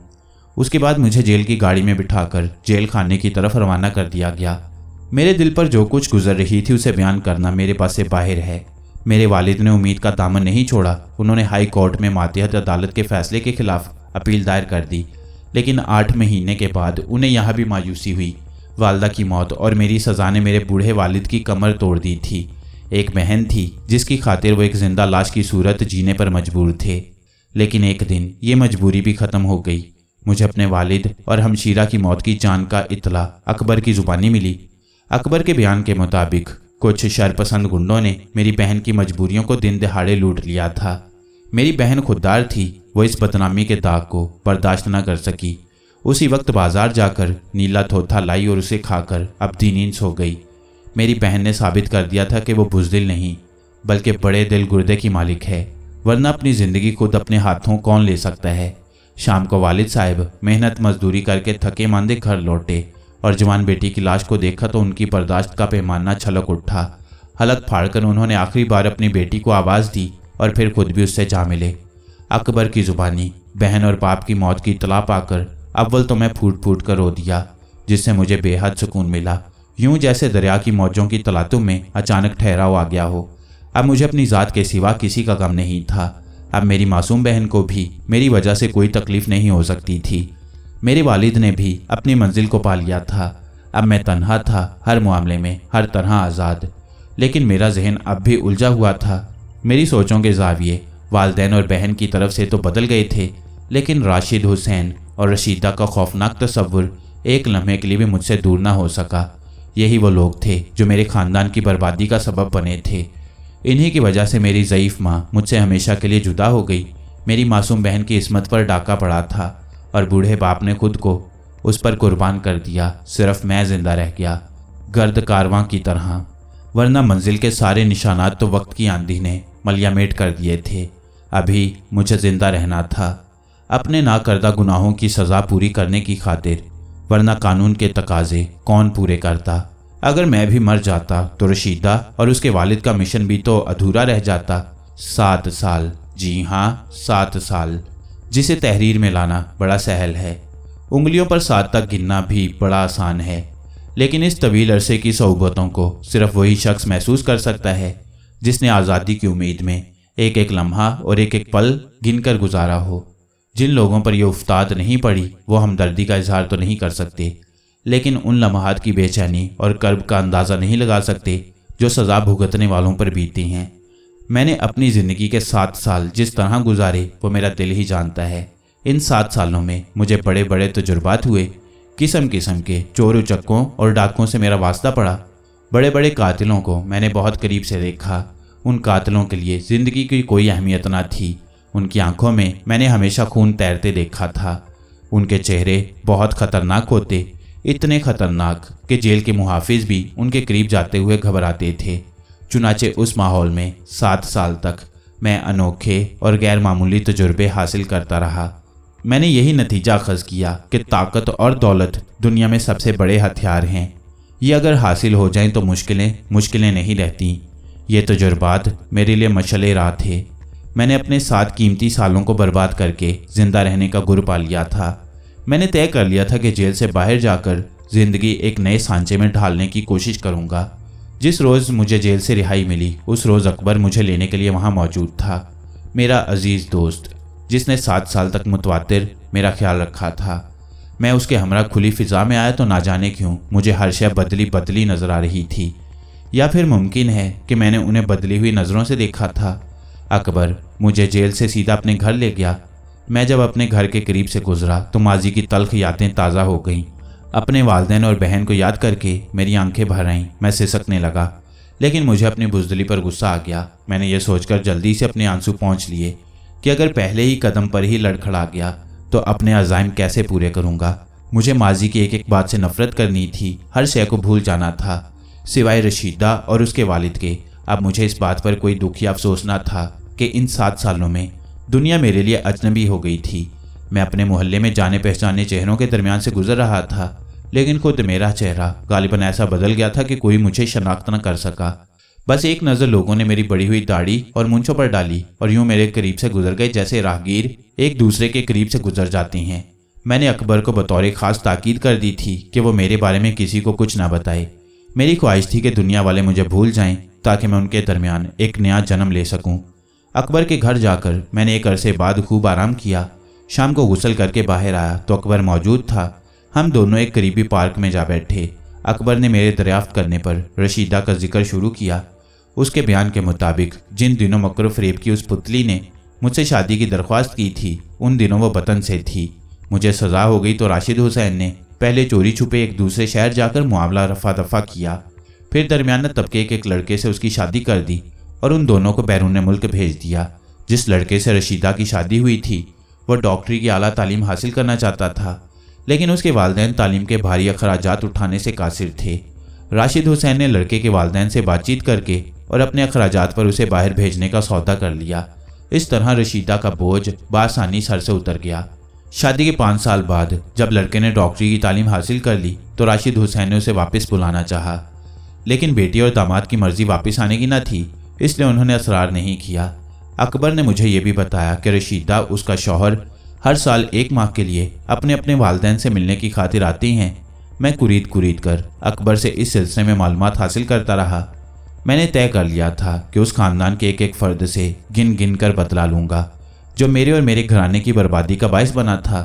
उसके बाद मुझे जेल की गाड़ी में बिठाकर जेल खाने की तरफ रवाना कर दिया गया मेरे दिल पर जो कुछ गुजर रही थी उसे बयान करना मेरे पास से बाहर है मेरे वालिद ने उम्मीद का दामन नहीं छोड़ा उन्होंने हाई कोर्ट में मातहत अदालत के फैसले के खिलाफ अपील दायर कर दी लेकिन आठ महीने के बाद उन्हें यहाँ भी मायूसी हुई वालदा की मौत और मेरी सज़ा ने मेरे बूढ़े वालिद की कमर तोड़ दी थी एक बहन थी जिसकी खातिर वो एक जिंदा लाश की सूरत जीने पर मजबूर थे लेकिन एक दिन ये मजबूरी भी ख़त्म हो गई मुझे अपने वालिद और हमशीरा की मौत की जान का इतला अकबर की ज़ुबानी मिली अकबर के बयान के मुताबिक कुछ शरपसंद गुंडों ने मेरी बहन की मजबूरियों को दिन दहाड़े लूट लिया था मेरी बहन खुददार थी वो इस बदनामी के दाग को बर्दाश्त न कर सकी उसी वक्त बाजार जाकर नीला थोथा लाई और उसे खाकर अब दिन सो गई मेरी बहन ने साबित कर दिया था कि वो बुजदिल नहीं बल्कि बड़े दिल गुर्दे की मालिक है वरना अपनी ज़िंदगी खुद अपने हाथों कौन ले सकता है शाम को वालिद साहब मेहनत मजदूरी करके थके मांदे घर लौटे और जवान बेटी की लाश को देखा तो उनकी बर्दाश्त का पैमाना छलक उठा हलक फाड़कर उन्होंने आखिरी बार अपनी बेटी को आवाज़ दी और फिर खुद भी उससे जा मिले अकबर की ज़ुबानी बहन और बाप की मौत की इतला पाकर अव्वल तो मैं फूट फूट कर रो दिया जिससे मुझे बेहद सुकून मिला यूं जैसे दरिया की मौजों की तलातुम में अचानक ठहराव आ गया हो अब मुझे अपनी ज़ात के सिवा किसी का गम नहीं था अब मेरी मासूम बहन को भी मेरी वजह से कोई तकलीफ नहीं हो सकती थी मेरे वालिद ने भी अपनी मंजिल को पा लिया था अब मैं तनहा था हर मामले में हर तरह आज़ाद लेकिन मेरा जहन अब भी उलझा हुआ था मेरी सोचों के जाविये वालदेन और बहन की तरफ से तो बदल गए थे लेकिन राशिद हुसैन और रशीदा का खौफनाक तस्वुर एक लम्हे के लिए भी मुझसे दूर ना हो सका यही वो लोग थे जो मेरे खानदान की बर्बादी का सबब बने थे इन्हीं की वजह से मेरी ज़यीफ़ माँ मुझसे हमेशा के लिए जुदा हो गई मेरी मासूम बहन की इसमत पर डाका पड़ा था और बूढ़े बाप ने खुद को उस पर कुर्बान कर दिया सिर्फ मैं ज़िंदा रह गया गर्द कारवां की तरह वरना मंजिल के सारे निशानात तो वक्त की आंधी ने मलियामेट कर दिए थे अभी मुझे ज़िंदा रहना था अपने नाकर्दा गुनाहों की सज़ा पूरी करने की खातिर वरना कानून के तकाजे कौन पूरे करता अगर मैं भी मर जाता तो रशीदा और उसके वालिद का मिशन भी तो अधूरा रह जाता सात साल जी हाँ सात साल जिसे तहरीर में लाना बड़ा सहल है उंगलियों पर सात तक गिनना भी बड़ा आसान है लेकिन इस तवील अरसे की सहूबतों को सिर्फ वही शख्स महसूस कर सकता है जिसने आज़ादी की उम्मीद में एक एक लम्हा और एक एक पल गिनकर गुजारा हो जिन लोगों पर यह उफ्ताद नहीं पड़ी वो हमदर्दी का इजहार तो नहीं कर सकते लेकिन उन लम्हात की बेचैनी और कर्ब का अंदाज़ा नहीं लगा सकते जो सज़ा भुगतने वालों पर बीती हैं मैंने अपनी ज़िंदगी के सात साल जिस तरह गुजारे वो मेरा दिल ही जानता है इन सात सालों में मुझे बड़े बड़े तजुर्बात हुए किस्म किस्म के चोर उचक्कों और डाकों से मेरा वास्ता पड़ा बड़े बड़े कातिलों को मैंने बहुत करीब से देखा उन कातिलों के लिए ज़िंदगी की कोई अहमियत ना थी उनकी आंखों में मैंने हमेशा खून तैरते देखा था उनके चेहरे बहुत खतरनाक होते इतने खतरनाक कि जेल के मुहाफिज भी उनके करीब जाते हुए घबराते थे चुनाचे उस माहौल में सात साल तक मैं अनोखे और गैर मामूली तजुर्बे हासिल करता रहा मैंने यही नतीजा अखज़ किया कि ताकत और दौलत दुनिया में सबसे बड़े हथियार हैं ये अगर हासिल हो जाएं तो मुश्किलें मुश्किलें नहीं रहती ये तजुर्बात मेरे लिए मशले राह थे मैंने अपने सात कीमती सालों को बर्बाद करके जिंदा रहने का गुर पा लिया था मैंने तय कर लिया था कि जेल से बाहर जाकर जिंदगी एक नए सांचे में ढालने की कोशिश करूंगा जिस रोज़ मुझे जेल से रिहाई मिली उस रोज़ अकबर मुझे लेने के लिए वहाँ मौजूद था मेरा अजीज़ दोस्त जिसने सात साल तक मुतवातिर मेरा ख्याल रखा था मैं उसके हमरा खुली फिजा में आया तो ना जाने क्यों मुझे हर शय बदली बदली नज़र आ रही थी या फिर मुमकिन है कि मैंने उन्हें बदली हुई नज़रों से देखा था अकबर मुझे जेल से सीधा अपने घर ले गया मैं जब अपने घर के करीब से गुजरा तो माजी की तलख यादें ताज़ा हो गईं अपने वालदेन और बहन को याद करके मेरी आंखें भर आईं मैं सिसकने लगा लेकिन मुझे अपनी बुजदली पर गुस्सा आ गया मैंने यह सोचकर जल्दी से अपने आंसू पहुँच लिए कि अगर पहले ही कदम पर ही लड़खड़ा गया तो अपने अजाइम कैसे पूरे करूँगा मुझे माजी की एक एक बात से नफरत करनी थी हर शय को भूल जाना था सिवाय रशीदा और उसके वालिद के अब मुझे इस बात पर कोई दुख या अफसोस ना था कि इन सात सालों में दुनिया मेरे लिए अजनबी हो गई थी मैं अपने मोहल्ले में जाने पहचाने चेहरों के दरमियान से गुजर रहा था लेकिन खुद मेरा चेहरा गालिबन ऐसा बदल गया था कि कोई मुझे शनाख्त न कर सका बस एक नज़र लोगों ने मेरी बड़ी हुई दाढ़ी और मुंछों पर डाली और यूं मेरे करीब से गुजर गए जैसे राहगीर एक दूसरे के करीब से गुजर जाते हैं मैंने अकबर को बतौर ख़ास ताकीद कर दी थी कि वो मेरे बारे में किसी को कुछ ना बताए मेरी ख्वाहिश थी कि दुनिया वाले मुझे भूल जाएं ताकि मैं उनके दरमियान एक नया जन्म ले सकूं अकबर के घर जाकर मैंने एक अरसे बाद खूब आराम किया शाम को गुसल करके बाहर आया तो अकबर मौजूद था हम दोनों एक करीबी पार्क में जा बैठे अकबर ने मेरे दरियाफ्त करने पर रशीदा का जिक्र शुरू किया उसके बयान के मुताबिक जिन दिनों मकर फरीब की उस पुतली ने मुझसे शादी की दरख्वास्त की थी उन दिनों वो वतन से थी मुझे सज़ा हो गई तो राशिद हुसैन ने पहले चोरी छुपे एक दूसरे शहर जाकर मुआवला रफा दफा किया फिर दरमियाना तबके के एक लड़के से उसकी शादी कर दी और उन दोनों को बैरून मुल्क भेज दिया जिस लड़के से रशीदा की शादी हुई थी वह डॉक्टरी की आला तालीम हासिल करना चाहता था लेकिन उसके वालदेन तालीम के भारी अखराज उठाने से कासिर थे राशिद हुसैन ने लड़के के वालदेन से बातचीत करके और अपने अखराज पर उसे बाहर भेजने का सौदा कर लिया इस तरह रशीदा का बोझ बासानी सर से उतर गया शादी के पाँच साल बाद जब लड़के ने डॉक्टरी की तालीम हासिल कर ली तो राशिद हुसैन ने उसे वापस बुलाना चाहा लेकिन बेटी और दामाद की मर्जी वापस आने की न थी इसलिए उन्होंने असरार नहीं किया अकबर ने मुझे ये भी बताया कि रशीदा उसका शौहर हर साल एक माह के लिए अपने अपने वालदेन से मिलने की खातिर आती हैं मैं कुरीद कुरीद कर अकबर से इस सिलसिले में मालूम हासिल करता रहा मैंने तय कर लिया था कि उस ख़ानदान के एक एक फ़र्द से गिन गिन कर बतला लूँगा जो मेरे और मेरे घराने की बर्बादी का बायस बना था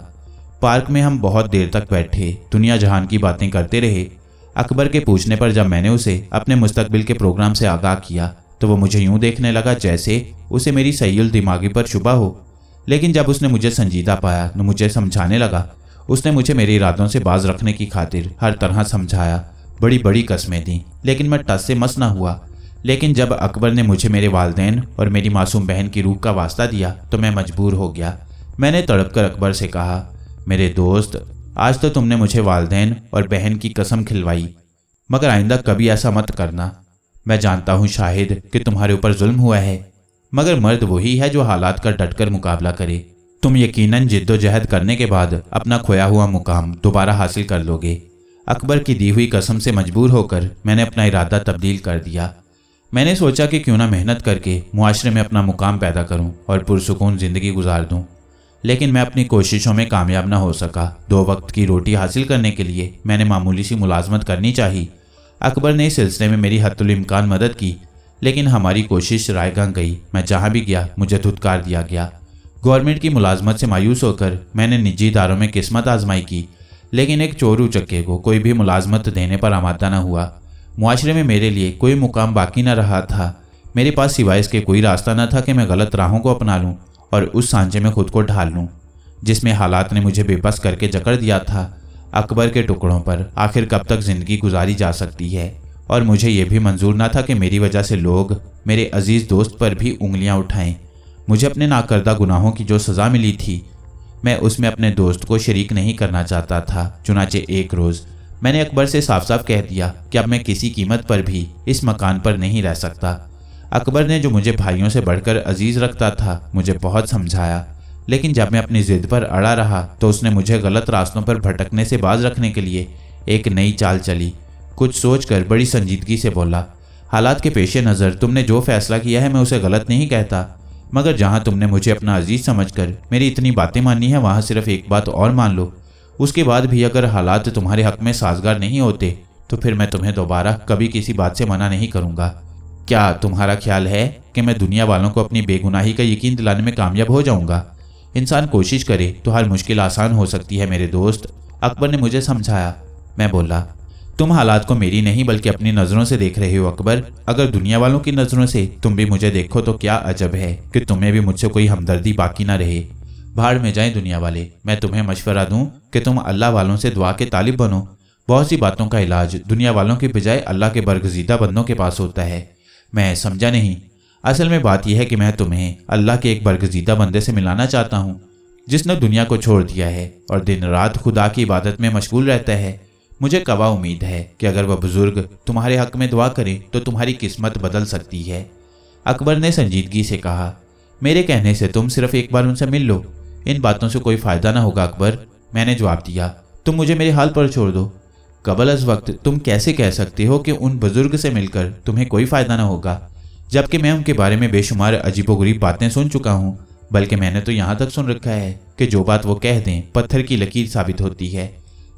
पार्क में हम बहुत देर तक बैठे दुनिया जहान की बातें करते रहे अकबर के पूछने पर जब मैंने उसे अपने मुस्तबिल के प्रोग्राम से आगाह किया तो वो मुझे यूं देखने लगा जैसे उसे मेरी सईल दिमागी पर शुभा हो लेकिन जब उसने मुझे संजीदा पाया तो मुझे समझाने लगा उसने मुझे मेरे इरादों से बाज रखने की खातिर हर तरह समझाया बड़ी बड़ी कस्में दी लेकिन मैं टस से मस ना हुआ लेकिन जब अकबर ने मुझे मेरे वालदेन और मेरी मासूम बहन की रूह का वास्ता दिया तो मैं मजबूर हो गया मैंने तड़प कर अकबर से कहा मेरे दोस्त आज तो तुमने मुझे वालदेन और बहन की कसम खिलवाई मगर आइंदा कभी ऐसा मत करना मैं जानता हूँ शाहिद कि तुम्हारे ऊपर जुल्म हुआ है मगर मर्द वही है जो हालात का डटकर मुकाबला करे तुम यकीनन जिद्दोजहद करने के बाद अपना खोया हुआ मुकाम दोबारा हासिल कर लोगे अकबर की दी हुई कसम से मजबूर होकर मैंने अपना इरादा तब्दील कर दिया मैंने सोचा कि क्यों ना मेहनत करके मुआरे में अपना मुकाम पैदा करूं और पुरसकून ज़िंदगी गुजार दूं लेकिन मैं अपनी कोशिशों में कामयाब ना हो सका दो वक्त की रोटी हासिल करने के लिए मैंने मामूली सी मुलाजमत करनी चाहिए अकबर ने इस सिलसिले में मेरी हतुलमकान मदद की लेकिन हमारी कोशिश रायगा गई मैं जहाँ भी गया मुझे धुतकार दिया गया गवर्नमेंट की मुलाजमत से मायूस होकर मैंने निजी इदारों में किस्मत आजमाई की लेकिन एक चोरू चक्के को कोई भी मुलाजमत देने पर आमादा न हुआ माशरे में मेरे लिए कोई मुकाम बाकी न रहा था मेरे पास सिवाय इसके कोई रास्ता न था कि मैं गलत राहों को अपना लूँ और उस सांचे में खुद को ढाल लूँ जिसमें हालात ने मुझे बेबस करके जकड़ दिया था अकबर के टुकड़ों पर आखिर कब तक ज़िंदगी गुजारी जा सकती है और मुझे यह भी मंजूर ना था कि मेरी वजह से लोग मेरे अजीज़ दोस्त पर भी उंगलियां उठाएं मुझे अपने नाकर्दा गुनाहों की जो सज़ा मिली थी मैं उसमें अपने दोस्त को शरीक नहीं करना चाहता था चुनाचे एक रोज़ मैंने अकबर से साफ साफ कह दिया कि अब मैं किसी कीमत पर भी इस मकान पर नहीं रह सकता अकबर ने जो मुझे भाइयों से बढ़कर अजीज़ रखता था मुझे बहुत समझाया लेकिन जब मैं अपनी जिद पर अड़ा रहा तो उसने मुझे गलत रास्तों पर भटकने से बाज रखने के लिए एक नई चाल चली कुछ सोच कर बड़ी संजीदगी से बोला हालात के पेश नज़र तुमने जो फैसला किया है मैं उसे गलत नहीं कहता मगर जहाँ तुमने मुझे अपना अजीज समझकर मेरी इतनी बातें मानी है वहाँ सिर्फ एक बात और मान लो उसके बाद भी अगर हालात तुम्हारे हक में साजगार नहीं होते तो फिर मैं तुम्हें दोबारा कभी किसी बात से मना नहीं करूँगा क्या तुम्हारा ख्याल है कि मैं दुनिया वालों को अपनी बेगुनाही का यकीन दिलाने में कामयाब हो जाऊंगा इंसान कोशिश करे तो हर मुश्किल आसान हो सकती है मेरे दोस्त अकबर ने मुझे समझाया मैं बोला तुम हालात को मेरी नहीं बल्कि अपनी नज़रों से देख रहे हो अकबर अगर दुनिया वालों की नज़रों से तुम भी मुझे देखो तो क्या अजब है कि तुम्हें भी मुझसे कोई हमदर्दी बाकी ना रहे भाड़ में जाएं दुनिया वाले मैं तुम्हें मशवरा दूं कि तुम अल्लाह वालों से दुआ के तालिब बनो बहुत सी बातों का इलाज दुनिया वालों के बजाय अल्लाह के बरगजीदा बंदों के पास होता है मैं समझा नहीं असल में बात यह है कि मैं तुम्हें अल्लाह के एक बरगजीदा बंदे से मिलाना चाहता हूँ जिसने दुनिया को छोड़ दिया है और दिन रात खुदा की इबादत में मशगूल रहता है मुझे कवा उम्मीद है कि अगर वह बुजुर्ग तुम्हारे हक में दुआ करे तो तुम्हारी किस्मत बदल सकती है अकबर ने संजीदगी से कहा मेरे कहने से तुम सिर्फ एक बार उनसे मिल लो इन बातों से कोई फ़ायदा ना होगा अकबर मैंने जवाब दिया तुम मुझे मेरे हाल पर छोड़ दो कबल अज वक्त तुम कैसे कह सकते हो कि उन बुजुर्ग से मिलकर तुम्हें कोई फ़ायदा ना होगा जबकि मैं उनके बारे में बेशुमार अजीबोगरीब बातें सुन चुका हूँ बल्कि मैंने तो यहाँ तक सुन रखा है कि जो बात वो कह दें पत्थर की लकीर साबित होती है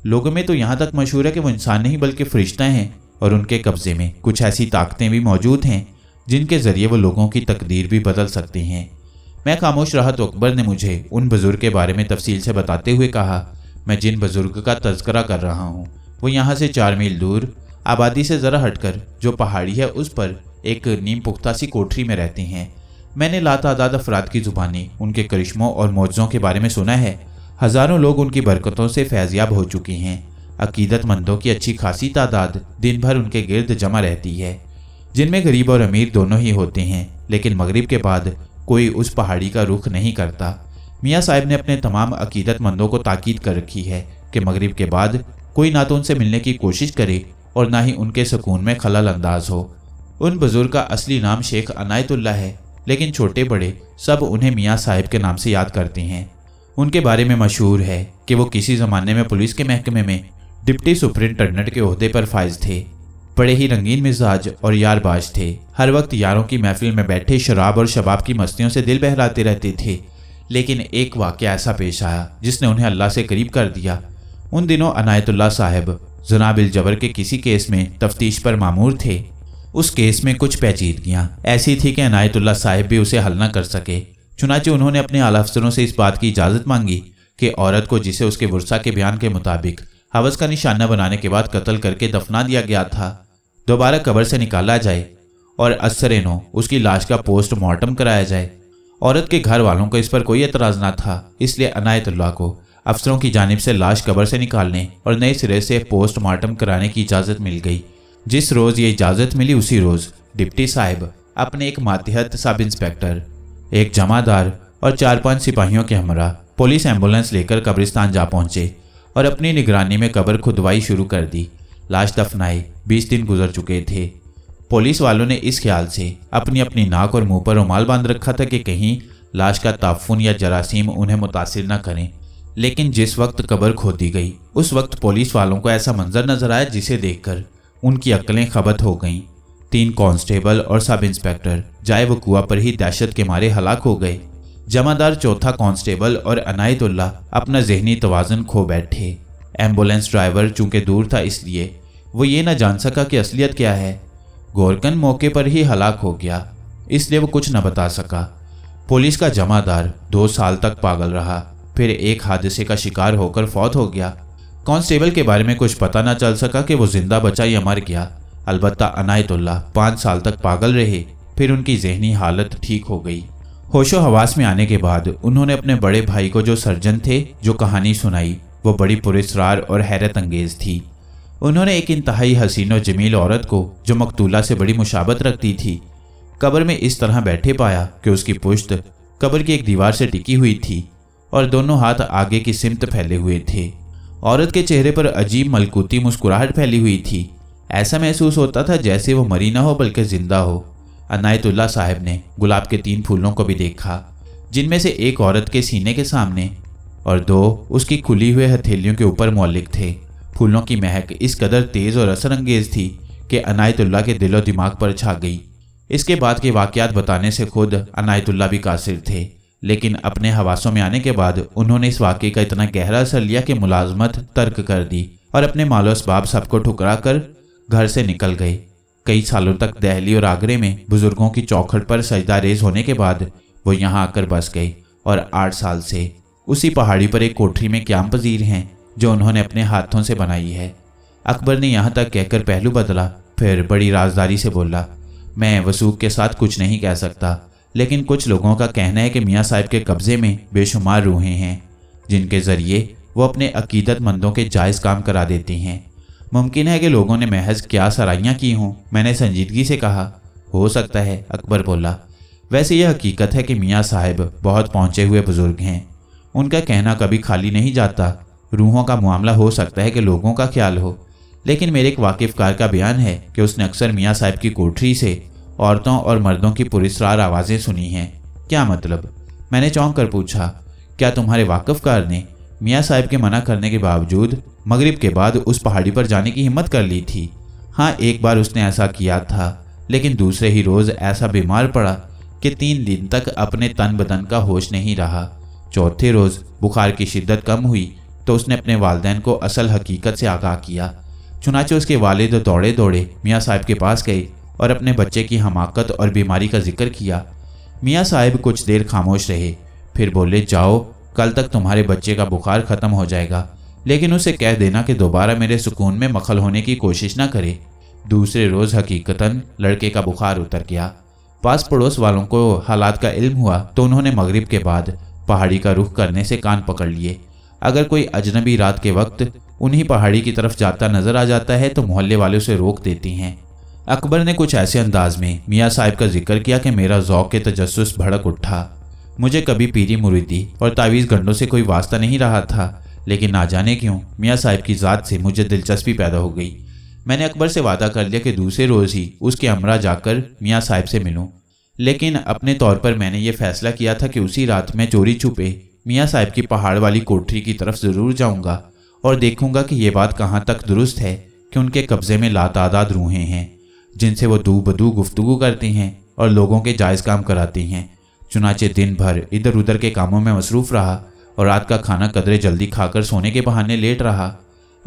लोगों में तो यहाँ तक मशहूर है कि वो इंसान नहीं बल्कि फरिश्ता हैं और उनके कब्जे में कुछ ऐसी ताकतें भी मौजूद हैं जिनके ज़रिए वो लोगों की तकदीर भी बदल सकती हैं मैं खामोश रहा तो अकबर ने मुझे उन बुज़ुर्ग के बारे में तफसील से बताते हुए कहा मैं जिन बुज़ुर्ग का तस्करा कर रहा हूँ वो यहाँ से चार मील दूर आबादी से ज़रा हटकर जो पहाड़ी है उस पर एक नीम पुख्ता सी कोठरी में रहती हैं मैंने लातादाद अफराद की ज़ुबानी उनके करिश्मों और मौजों के बारे में सुना है हज़ारों लोग उनकी बरकतों से फैज़याब हो चुकी हैं अकीदतमंदों की अच्छी खासी तादाद दिन भर उनके गिरद जमा रहती है जिनमें गरीब और अमीर दोनों ही होते हैं लेकिन मग़रब के बाद कोई उस पहाड़ी का रुख नहीं करता मियाँ साहब ने अपने तमाम अकीदतमंदों को ताकीद कर रखी है कि मग़रब के बाद कोई ना तो उनसे मिलने की कोशिश करे और ना ही उनके सुकून में खलल अंदाज हो उन बुजुर्ग का असली नाम शेख अनायतुल्ला है लेकिन छोटे बड़े सब उन्हें मियाँ साहिब के नाम से याद करते हैं उनके बारे में मशहूर है कि वो किसी ज़माने में पुलिस के महकमे में डिप्टी सुप्रिंटेंडेंट के अहदे पर फायज थे बड़े ही रंगीन मिजाज और यारबाज थे हर वक्त यारों की महफिल में बैठे शराब और शबाब की मस्तियों से दिल बहलाते रहते थे लेकिन एक वाक्य ऐसा पेश आया जिसने उन्हें अल्लाह से करीब कर दिया उन दिनों अनायतुल्ला साहब जनाब जबर के किसी केस में तफ्तीश पर मामूर थे उस केस में कुछ पेचीदगियाँ ऐसी थी कि अनायतुल्ला साहब भी उसे हल न कर सके चुनाचे उन्होंने अपने आला अफसरों से इस बात की इजाज़त मांगी कि औरत को जिसे उसके वर्षा के बयान के मुताबिक हवस का निशाना बनाने के बाद कत्ल करके दफना दिया गया था दोबारा कबर से निकाला जाए और असर नो उसकी लाश का पोस्टमार्टम कराया जाए औरत के घर वालों को इस पर कोई एतराज़ ना था इसलिए अनायतुल्ला को अफसरों की जानब से लाश कबर से निकालने और नए सिरे से पोस्टमार्टम कराने की इजाज़त मिल गई जिस रोज ये इजाज़त मिली उसी रोज डिप्टी साहब अपने एक मातहत सब इंस्पेक्टर एक जमादार और चार पांच सिपाहियों के हमरा पुलिस एम्बुलेंस लेकर कब्रिस्तान जा पहुंचे और अपनी निगरानी में कब्र खुदवाई शुरू कर दी लाश दफनाई बीस दिन गुजर चुके थे पुलिस वालों ने इस ख्याल से अपनी अपनी नाक और मुंह पर रुमाल बांध रखा था कि कहीं लाश का ताफुन या जरासीम उन्हें मुतासर न करें लेकिन जिस वक्त कब्र खोदी गई उस वक्त पुलिस वालों को ऐसा मंजर नजर आया जिसे देखकर उनकी अकलें खबत हो गईं तीन कांस्टेबल और सब इंस्पेक्टर जाए वकुआ पर ही दहशत के मारे हलाक हो गए जमादार चौथा कांस्टेबल और अनायतुल्ला अपना जहनी तोज़न खो बैठे एम्बुलेंस ड्राइवर चूंकि दूर था इसलिए वो ये ना जान सका कि असलियत क्या है गोरकन मौके पर ही हलाक हो गया इसलिए वो कुछ न बता सका पुलिस का जमादार दो साल तक पागल रहा फिर एक हादसे का शिकार होकर फौत हो गया कांस्टेबल के बारे में कुछ पता ना चल सका कि वो जिंदा बचा या मर गया अलबत् अनायतुल्ला पाँच साल तक पागल रहे फिर उनकी जहनी हालत ठीक हो गई होशो हवास में आने के बाद उन्होंने अपने बड़े भाई को जो सर्जन थे जो कहानी सुनाई वो बड़ी पुरस्कार और हैरत अंगेज थी उन्होंने एक इंतहाई हसीन और जमील औरत को जो मकतूला से बड़ी मुशाबत रखती थी कब्र में इस तरह बैठे पाया कि उसकी पुश्त कब्र की एक दीवार से टिकी हुई थी और दोनों हाथ आगे की सिमत फैले हुए थे औरत के चेहरे पर अजीब मलकूती मुस्कुराहट फैली हुई थी ऐसा महसूस होता था जैसे वो मरी ना हो बल्कि जिंदा हो अनायतुल्ला साहब ने गुलाब के तीन फूलों को भी देखा जिनमें से एक औरत के सीने के सामने और दो उसकी खुली हुई हथेलियों के ऊपर मौलिक थे फूलों की महक इस कदर तेज़ और असर अंगेज थी कि अनायतुल्ला के दिलो दिमाग पर छा गई इसके बाद के वाक़ात बताने से खुद अनायतुल्ला भी कासिर थे लेकिन अपने हवासों में आने के बाद उन्होंने इस वाक्य का इतना गहरा असर लिया कि मुलाजमत तर्क कर दी और अपने मालो इसबाब साहब को ठुकरा कर घर से निकल गए कई सालों तक दहली और आगरे में बुजुर्गों की चौखट पर सजदा रेज होने के बाद वो यहाँ आकर बस गई और आठ साल से उसी पहाड़ी पर एक कोठरी में क्याम पजीर हैं जो उन्होंने अपने हाथों से बनाई है अकबर ने यहाँ तक कहकर पहलू बदला फिर बड़ी राजदारी से बोला मैं वसूख के साथ कुछ नहीं कह सकता लेकिन कुछ लोगों का कहना है कि मियाँ साहब के कब्ज़े में बेशुमार रूहें हैं जिनके ज़रिए वो अपने अकीदतमंदों के जायज़ काम करा देती हैं मुमकिन है कि लोगों ने महज क्या सराइयाँ की हों मैंने संजीदगी से कहा हो सकता है अकबर बोला वैसे यह हकीकत है कि मियाँ साहब बहुत पहुँचे हुए बुज़ुर्ग हैं उनका कहना कभी खाली नहीं जाता रूहों का मामला हो सकता है कि लोगों का ख्याल हो लेकिन मेरे एक वाकिफ़ कार का बयान है कि उसने अक्सर मियाँ साहब की कोठरी से औरतों और मर्दों की पुरस्कार आवाज़ें सुनी हैं क्या मतलब मैंने चौंक कर पूछा क्या तुम्हारे वाकफकार ने मियाँ साहब के मना करने के बावजूद मगरिब के बाद उस पहाड़ी पर जाने की हिम्मत कर ली थी हाँ एक बार उसने ऐसा किया था लेकिन दूसरे ही रोज़ ऐसा बीमार पड़ा कि तीन दिन तक अपने तन बदन का होश नहीं रहा चौथे रोज़ बुखार की शिद्दत कम हुई तो उसने अपने वालदेन को असल हकीकत से आगाह किया चुनाचे उसके वालिद दौड़े दौड़े मियाँ साहब के पास गए और अपने बच्चे की हमाकत और बीमारी का जिक्र किया मियाँ साहिब कुछ देर खामोश रहे फिर बोले जाओ कल तक तुम्हारे बच्चे का बुखार ख़त्म हो जाएगा लेकिन उसे कह देना कि दोबारा मेरे सुकून में मखल होने की कोशिश ना करे दूसरे रोज़ हकीकतन लड़के का बुखार उतर गया पास पड़ोस वालों को हालात का इल्म हुआ तो उन्होंने मगरिब के बाद पहाड़ी का रुख करने से कान पकड़ लिए अगर कोई अजनबी रात के वक्त उन्हीं पहाड़ी की तरफ जाता नज़र आ जाता है तो मोहल्ले वाले उसे रोक देती हैं अकबर ने कुछ ऐसे अंदाज में मियाँ साहिब का जिक्र किया कि मेरा ओक़ तजस भड़क उठा मुझे कभी पीरी मुरीदी और तावीज़ गंडों से कोई वास्ता नहीं रहा था लेकिन ना जाने क्यों मियाँ साहिब की ज़ात से मुझे दिलचस्पी पैदा हो गई मैंने अकबर से वादा कर लिया कि दूसरे रोज़ ही उसके अमरा जाकर मियाँ साहिब से मिलूँ लेकिन अपने तौर पर मैंने ये फैसला किया था कि उसी रात मैं चोरी छुपे मियाँ साहिब की पहाड़ वाली कोठरी की तरफ ज़रूर जाऊँगा और देखूँगा कि ये बात कहाँ तक दुरुस्त है कि उनके कब्ज़े में लातादाद रूहें हैं जिनसे वो दू बदू गुफ्तु करती हैं और लोगों के जायज़ काम कराती हैं चुनाचे दिन भर इधर उधर के कामों में मसरूफ़ रहा और रात का खाना कदरे जल्दी खाकर सोने के बहाने लेट रहा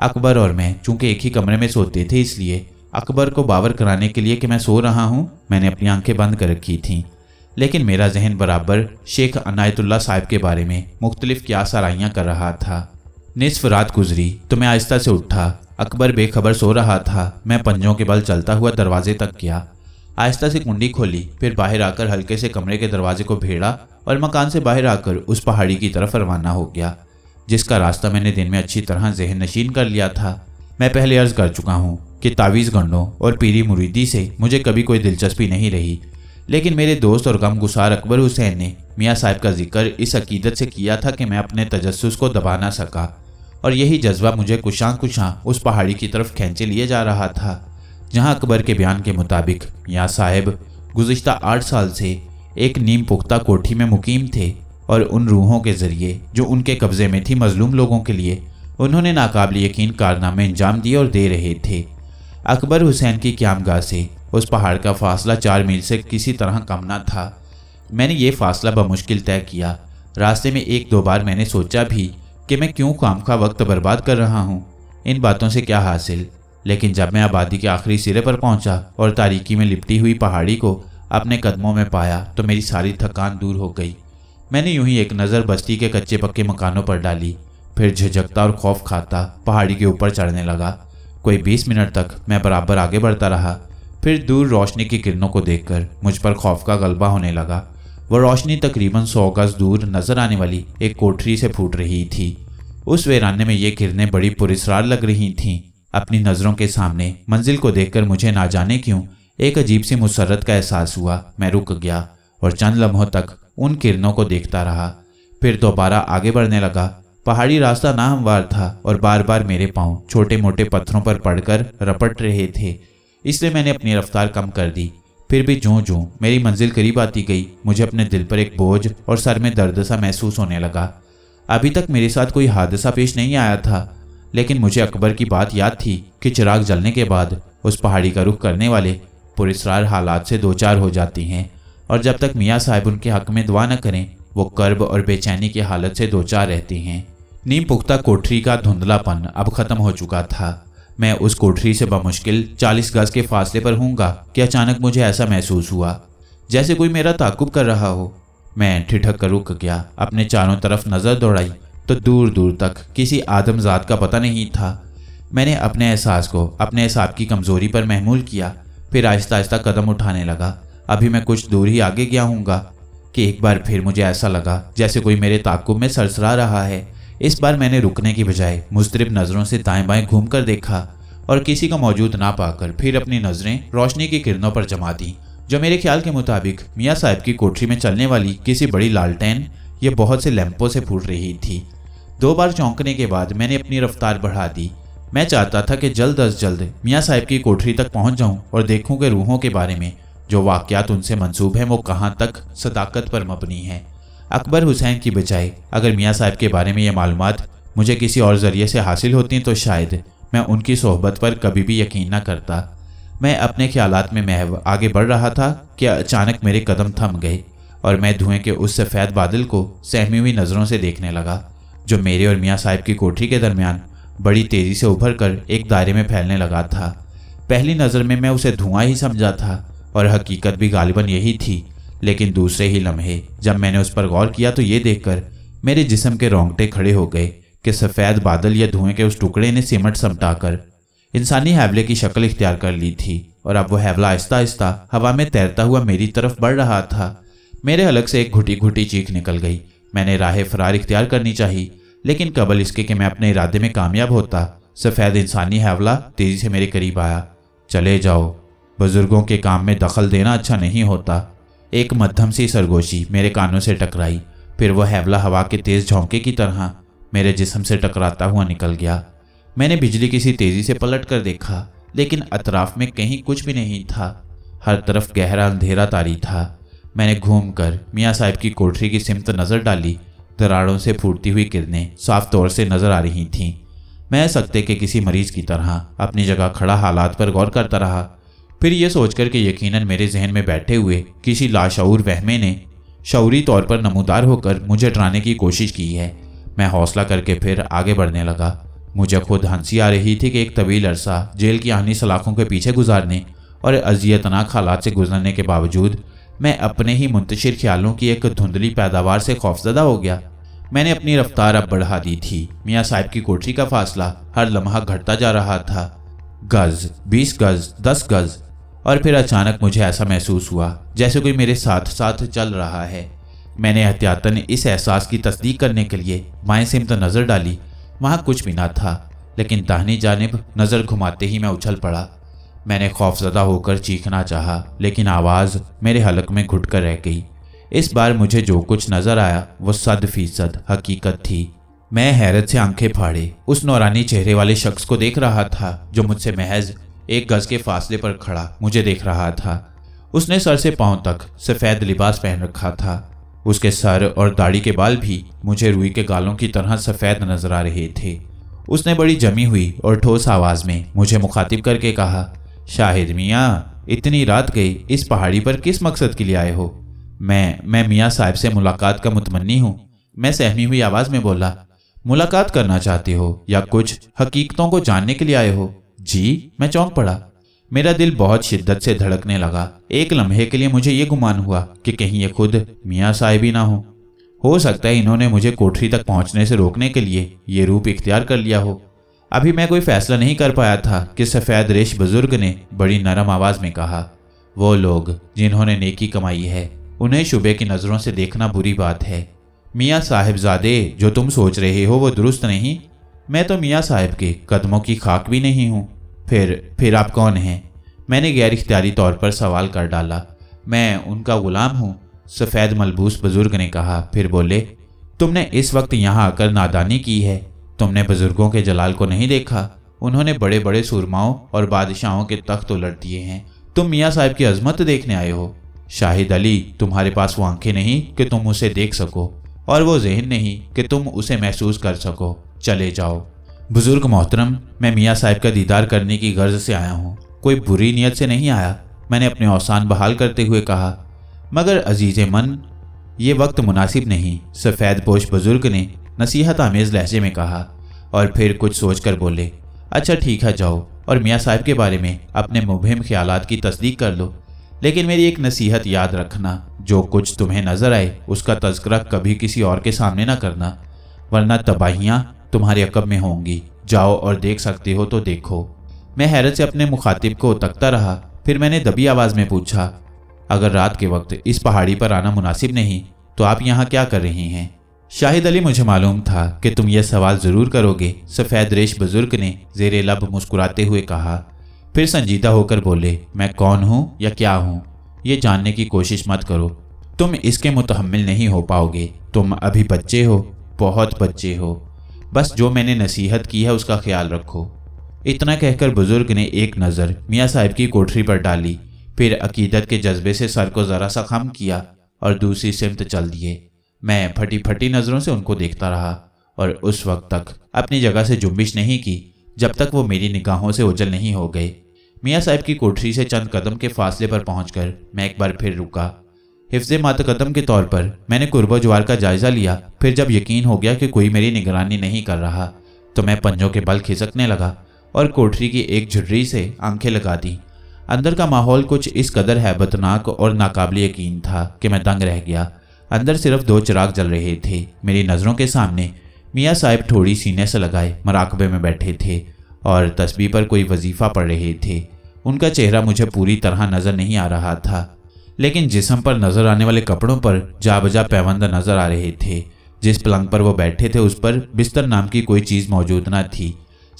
अकबर और मैं चूंकि एक ही कमरे में सोते थे इसलिए अकबर को बावर कराने के लिए कि मैं सो रहा हूँ मैंने अपनी आंखें बंद कर रखी थीं लेकिन मेरा जहन बराबर शेख अनायतुल्ला साहब के बारे में मुख्तलिफ क्या सराइयाँ कर रहा था निसफ रात गुजरी तो मैं आहिस्ता से उठा अकबर बेखबर सो रहा था मैं पंजों के बल चलता हुआ दरवाजे तक गया आहिस्ता से कुंडी खोली फिर बाहर आकर हल्के से कमरे के दरवाजे को भेड़ा और मकान से बाहर आकर उस पहाड़ी की तरफ रवाना हो गया जिसका रास्ता मैंने दिन में अच्छी तरह जहन नशीन कर लिया था मैं पहले अर्ज कर चुका हूँ कि तावीज़ गंडों और पीरी मुरीदी से मुझे कभी कोई दिलचस्पी नहीं रही लेकिन मेरे दोस्त और गम गुसार अकबर हुसैन ने मियाँ साहब का जिक्र इस अकीदत से किया था कि मैं अपने तजस को दबा ना सका और यही जज्बा मुझे कुशां कुशां उस पहाड़ी की तरफ खींचे लिए जा रहा था जहां अकबर के बयान के मुताबिक यहाँ साहिब गुज्त आठ साल से एक नीम पुख्ता कोठी में मुकीम थे और उन रूहों के ज़रिए जो उनके कब्ज़े में थी मजलूम लोगों के लिए उन्होंने नाकाबिल यकीन कारनामे अंजाम दिए और दे रहे थे अकबर हुसैन की क्यामगा से उस पहाड़ का फासला चार मील से किसी तरह कम ना था मैंने ये फासला बमुश्किल तय किया रास्ते में एक दो बार मैंने सोचा भी कि मैं क्यों खामखा वक्त बर्बाद कर रहा हूँ इन बातों से क्या हासिल लेकिन जब मैं आबादी के आखिरी सिरे पर पहुंचा और तारीकी में लिपटी हुई पहाड़ी को अपने कदमों में पाया तो मेरी सारी थकान दूर हो गई मैंने यूं ही एक नज़र बस्ती के कच्चे पक्के मकानों पर डाली फिर झकता और खौफ खाता पहाड़ी के ऊपर चढ़ने लगा कोई बीस मिनट तक मैं बराबर आगे बढ़ता रहा फिर दूर रोशनी की किरणों को देखकर मुझ पर खौफ का गलबा होने लगा वह रोशनी तकरीबन सौ गज दूर नजर आने वाली एक कोठरी से फूट रही थी उस वेराने में ये किरणें बड़ी पुरस्ार लग रही थीं अपनी नज़रों के सामने मंजिल को देखकर मुझे ना जाने क्यों एक अजीब सी मुसरत का एहसास हुआ मैं रुक गया और चंद लम्हों तक उन किरणों को देखता रहा फिर दोबारा आगे बढ़ने लगा पहाड़ी रास्ता नाहमवार था और बार बार मेरे पांव छोटे मोटे पत्थरों पर पड़कर रपट रहे थे इसलिए मैंने अपनी रफ्तार कम कर दी फिर भी जो जो मेरी मंजिल करीब आती गई मुझे अपने दिल पर एक बोझ और सर में दर्द सा महसूस होने लगा अभी तक मेरे साथ कोई हादसा पेश नहीं आया था लेकिन मुझे अकबर की बात याद थी कि चिराग जलने के बाद उस पहाड़ी का रुख करने वाले पुरेसरार हालात से दो चार हो जाती हैं और जब तक मियाँ साहब उनके हक में दुआ न करें वो कर्ब और बेचैनी की हालत से दो चार रहती हैं नीम पुख्ता कोठरी का धुंधलापन अब ख़त्म हो चुका था मैं उस कोठरी से बमुश्किल चालीस गज के फासले पर हूँगा कि अचानक मुझे ऐसा महसूस हुआ जैसे कोई मेरा ताकुब कर रहा हो मैं ठिठक कर रुक गया अपने चारों तरफ नज़र दौड़ाई तो दूर दूर तक किसी आदमजात का पता नहीं था मैंने अपने एहसास को अपने हिसाब की कमज़ोरी पर महमूल किया फिर आहिस्ता आहिस्ता कदम उठाने लगा अभी मैं कुछ दूर ही आगे गया हूँगा कि एक बार फिर मुझे ऐसा लगा जैसे कोई मेरे ताकुब में सरसरा रहा है इस बार मैंने रुकने की बजाय मुस्तरब नज़रों से दाएं बाएं घूमकर देखा और किसी को मौजूद ना पाकर फिर अपनी नज़रें रोशनी की किरणों पर जमा दी जो मेरे ख्याल के मुताबिक मियाँ साहब की कोठरी में चलने वाली किसी बड़ी लालटेन या बहुत से लैंपों से फूट रही थी दो बार चौंकने के बाद मैंने अपनी रफ्तार बढ़ा दी मैं चाहता था कि जल्द अज जल्द मियाँ साहब की कोठरी तक पहुँच जाऊँ और देखूँ कि रूहों के बारे में जो वाक्यात उनसे मंसूब हैं वो कहाँ तक सदाकत पर मबनी है अकबर हुसैन की बजाय अगर मियाँ साहब के बारे में ये मालूम मुझे किसी और ज़रिए से हासिल होती तो शायद मैं उनकी सोहबत पर कभी भी यकीन न करता मैं अपने ख्याल में महव आगे बढ़ रहा था कि अचानक मेरे कदम थम गए और मैं धुएं के उस सफ़ेद बादल को सहमी हुई नज़रों से देखने लगा जो मेरे और मियाँ साहब की कोठरी के दरमियान बड़ी तेज़ी से उभर कर एक दायरे में फैलने लगा था पहली नज़र में मैं उसे धुआं ही समझा था और हकीकत भी गालिबा यही थी लेकिन दूसरे ही लम्हे जब मैंने उस पर गौर किया तो ये देखकर मेरे जिसम के रोंगटे खड़े हो गए कि सफ़ेद बादल या धुएं के उस टुकड़े ने सिमट समटाकर इंसानी हैवले की शक्ल इख्तियार कर ली थी और अब वो हैवला आहिस्ता आहिस्ता हवा में तैरता हुआ मेरी तरफ बढ़ रहा था मेरे अलग से एक घुटी घुटी चीख निकल गई मैंने राह फरार इख्तियार करनी चाहिए लेकिन कबल इसके कि मैं अपने इरादे में कामयाब होता सफ़ेद इंसानी हैवला तेज़ी से मेरे करीब आया चले जाओ बुज़ुर्गों के काम में दखल देना अच्छा नहीं होता एक मध्यम सी सरगोशी मेरे कानों से टकराई फिर वह हैवला हवा के तेज झोंके की तरह मेरे जिसम से टकराता हुआ निकल गया मैंने बिजली किसी तेजी से पलट कर देखा लेकिन अतराफ में कहीं कुछ भी नहीं था हर तरफ गहरा अंधेरा तारी था मैंने घूम कर मियाँ साहिब की कोठरी की सिमत नज़र डाली दराड़ों से फूटती हुई किरणें साफ तौर से नज़र आ रही थीं मैं सकते के किसी मरीज की तरह अपनी जगह खड़ा हालात पर गौर करता रहा फिर यह सोचकर के यकीनन मेरे जहन में बैठे हुए किसी लाशूर वहमे ने शौरी तौर पर नमूदार होकर मुझे डराने की कोशिश की है मैं हौसला करके फिर आगे बढ़ने लगा मुझे खुद हंसी आ रही थी कि एक तवील अरसा जेल की आनी सलाखों के पीछे गुजारने और अजियतनाक हालात से गुजरने के बावजूद मैं अपने ही मुंतशिर ख्यालों की एक धुंधली पैदावार से खौफजदा हो गया मैंने अपनी रफ्तार अब बढ़ा दी थी मियाँ साहिब की कोठरी का फासला हर लम्हा घटता जा रहा था गज़ बीस गज़ दस गज़ और फिर अचानक मुझे ऐसा महसूस हुआ जैसे कोई मेरे साथ साथ चल रहा है मैंने एहतियातन इस एहसास की तस्दीक करने के लिए बाएं सिमत नज़र डाली वहाँ कुछ भी ना था लेकिन दाहिनी जानब नज़र घुमाते ही मैं उछल पड़ा मैंने खौफजदा होकर चीखना चाहा लेकिन आवाज़ मेरे हलक में घुट कर रह गई इस बार मुझे जो कुछ नज़र आया वो सद फीसद हकीकत थी मैं हैरत से आंखें फाड़े उस नौरानी चेहरे वाले शख्स को देख रहा था जो मुझसे महज एक गज के फासले पर खड़ा मुझे देख रहा था उसने सर से पांव तक सफेद लिबास पहन रखा था उसके सर और दाढ़ी के बाल भी मुझे रुई के गालों की तरह सफेद नजर आ रहे थे उसने बड़ी जमी हुई और ठोस आवाज में मुझे मुखातिब करके कहा शाहिद मियाँ इतनी रात गई इस पहाड़ी पर किस मकसद के लिए आए हो मैं मैं मियाँ साहब से मुलाकात का मुतमनी हूँ मैं सहमी हुई आवाज़ में बोला मुलाकात करना चाहते हो या कुछ हकीकतों को जानने के लिए आए हो जी मैं चौंक पड़ा मेरा दिल बहुत शिद्दत से धड़कने लगा एक लम्हे के लिए मुझे ये गुमान हुआ कि कहीं ये खुद मियाँ साहिबी ना हो हो सकता है इन्होंने मुझे कोठरी तक पहुंचने से रोकने के लिए ये रूप इख्तियार कर लिया हो अभी मैं कोई फैसला नहीं कर पाया था कि सफ़ेद रेश बुजुर्ग ने बड़ी नरम आवाज़ में कहा वो लोग जिन्होंने नेकी कमाई है उन्हें शुबे की नज़रों से देखना बुरी बात है मियाँ साहिबजादे जो तुम सोच रहे हो वो दुरुस्त नहीं मैं तो मियाँ साहब के कदमों की खाक भी नहीं हूँ फिर फिर आप कौन हैं मैंने गैर इख्तियारी तौर पर सवाल कर डाला मैं उनका गुलाम हूँ सफ़ेद मलबूस बुज़ुर्ग ने कहा फिर बोले तुमने इस वक्त यहाँ आकर नादानी की है तुमने बुज़ुर्गों के जलाल को नहीं देखा उन्होंने बड़े बड़े सुरमाओं और बादशाहों के तख्त उलट दिए हैं तुम मियाँ साहब की अजमत देखने आए हो शाहिद अली तुम्हारे पास वो आंखें नहीं कि तुम उसे देख सको और वो जहन नहीं कि तुम उसे महसूस कर सको चले जाओ बुज़ुर्ग मोहतरम मैं मियाँ साहब का दीदार करने की गर्ज से आया हूँ कोई बुरी नीयत से नहीं आया मैंने अपने औसान बहाल करते हुए कहा मगर अजीज़ मन ये वक्त मुनासिब नहीं सफ़ेद पोश बुज़ुर्ग ने नसीहत आमेज़ लहजे में कहा और फिर कुछ सोच कर बोले अच्छा ठीक है जाओ और मियाँ साहब के बारे में अपने मुबहम ख्याल की तस्दीक कर लो लेकिन मेरी एक नसीहत याद रखना जो कुछ तुम्हें नज़र आए उसका तस्करा कभी किसी और के सामने ना करना वरना तबाहियाँ तुम्हारे अकब में होंगी जाओ और देख सकते हो तो देखो मैं हैरत से अपने मुखातिब को उतकता रहा फिर मैंने दबी आवाज़ में पूछा अगर रात के वक्त इस पहाड़ी पर आना मुनासिब नहीं तो आप यहाँ क्या कर रही हैं शाहिद अली मुझे मालूम था कि तुम यह सवाल ज़रूर करोगे सफ़ेद रेश बुज़ुर्ग ने जेर लब मुस्कुराते हुए कहा फिर संजीदा होकर बोले मैं कौन हूँ या क्या हूँ ये जानने की कोशिश मत करो तुम इसके मुतहमल नहीं हो पाओगे तुम अभी बच्चे हो बहुत बच्चे हो बस जो मैंने नसीहत की है उसका ख्याल रखो इतना कहकर बुजुर्ग ने एक नज़र मियाँ साहिब की कोठरी पर डाली फिर अकीदत के जज्बे से सर को ज़रा सा खम किया और दूसरी सिमत चल दिए मैं फटी फटी नज़रों से उनको देखता रहा और उस वक्त तक अपनी जगह से जुम्बिश नहीं की जब तक वो मेरी निगाहों से उजल नहीं हो गए मियाँ साहिब की कोठरी से चंद कदम के फासले पर पहुंचकर मैं एक बार फिर रुका हिफ्ज मातकदम के तौर पर मैंने कुर्बा ज्वार का जायज़ा लिया फिर जब यकीन हो गया कि कोई मेरी निगरानी नहीं कर रहा तो मैं पंजों के बल खिसकने लगा और कोठरी की एक झुर्री से आंखें लगा दी अंदर का माहौल कुछ इस कदर हैबतनाक और नाकाबिल यकीन था कि मैं दंग रह गया अंदर सिर्फ दो चिराग जल रहे थे मेरी नज़रों के सामने मियाँ साहब थोड़ी सीने से लगाए मराकबे में बैठे थे और तस्वीर पर कोई वजीफ़ा पढ़ रहे थे उनका चेहरा मुझे पूरी तरह नज़र नहीं आ रहा था लेकिन जिसम पर नजर आने वाले कपड़ों पर बजा पैबंदा नजर आ रहे थे जिस पलंग पर वो बैठे थे उस पर बिस्तर नाम की कोई चीज मौजूद न थी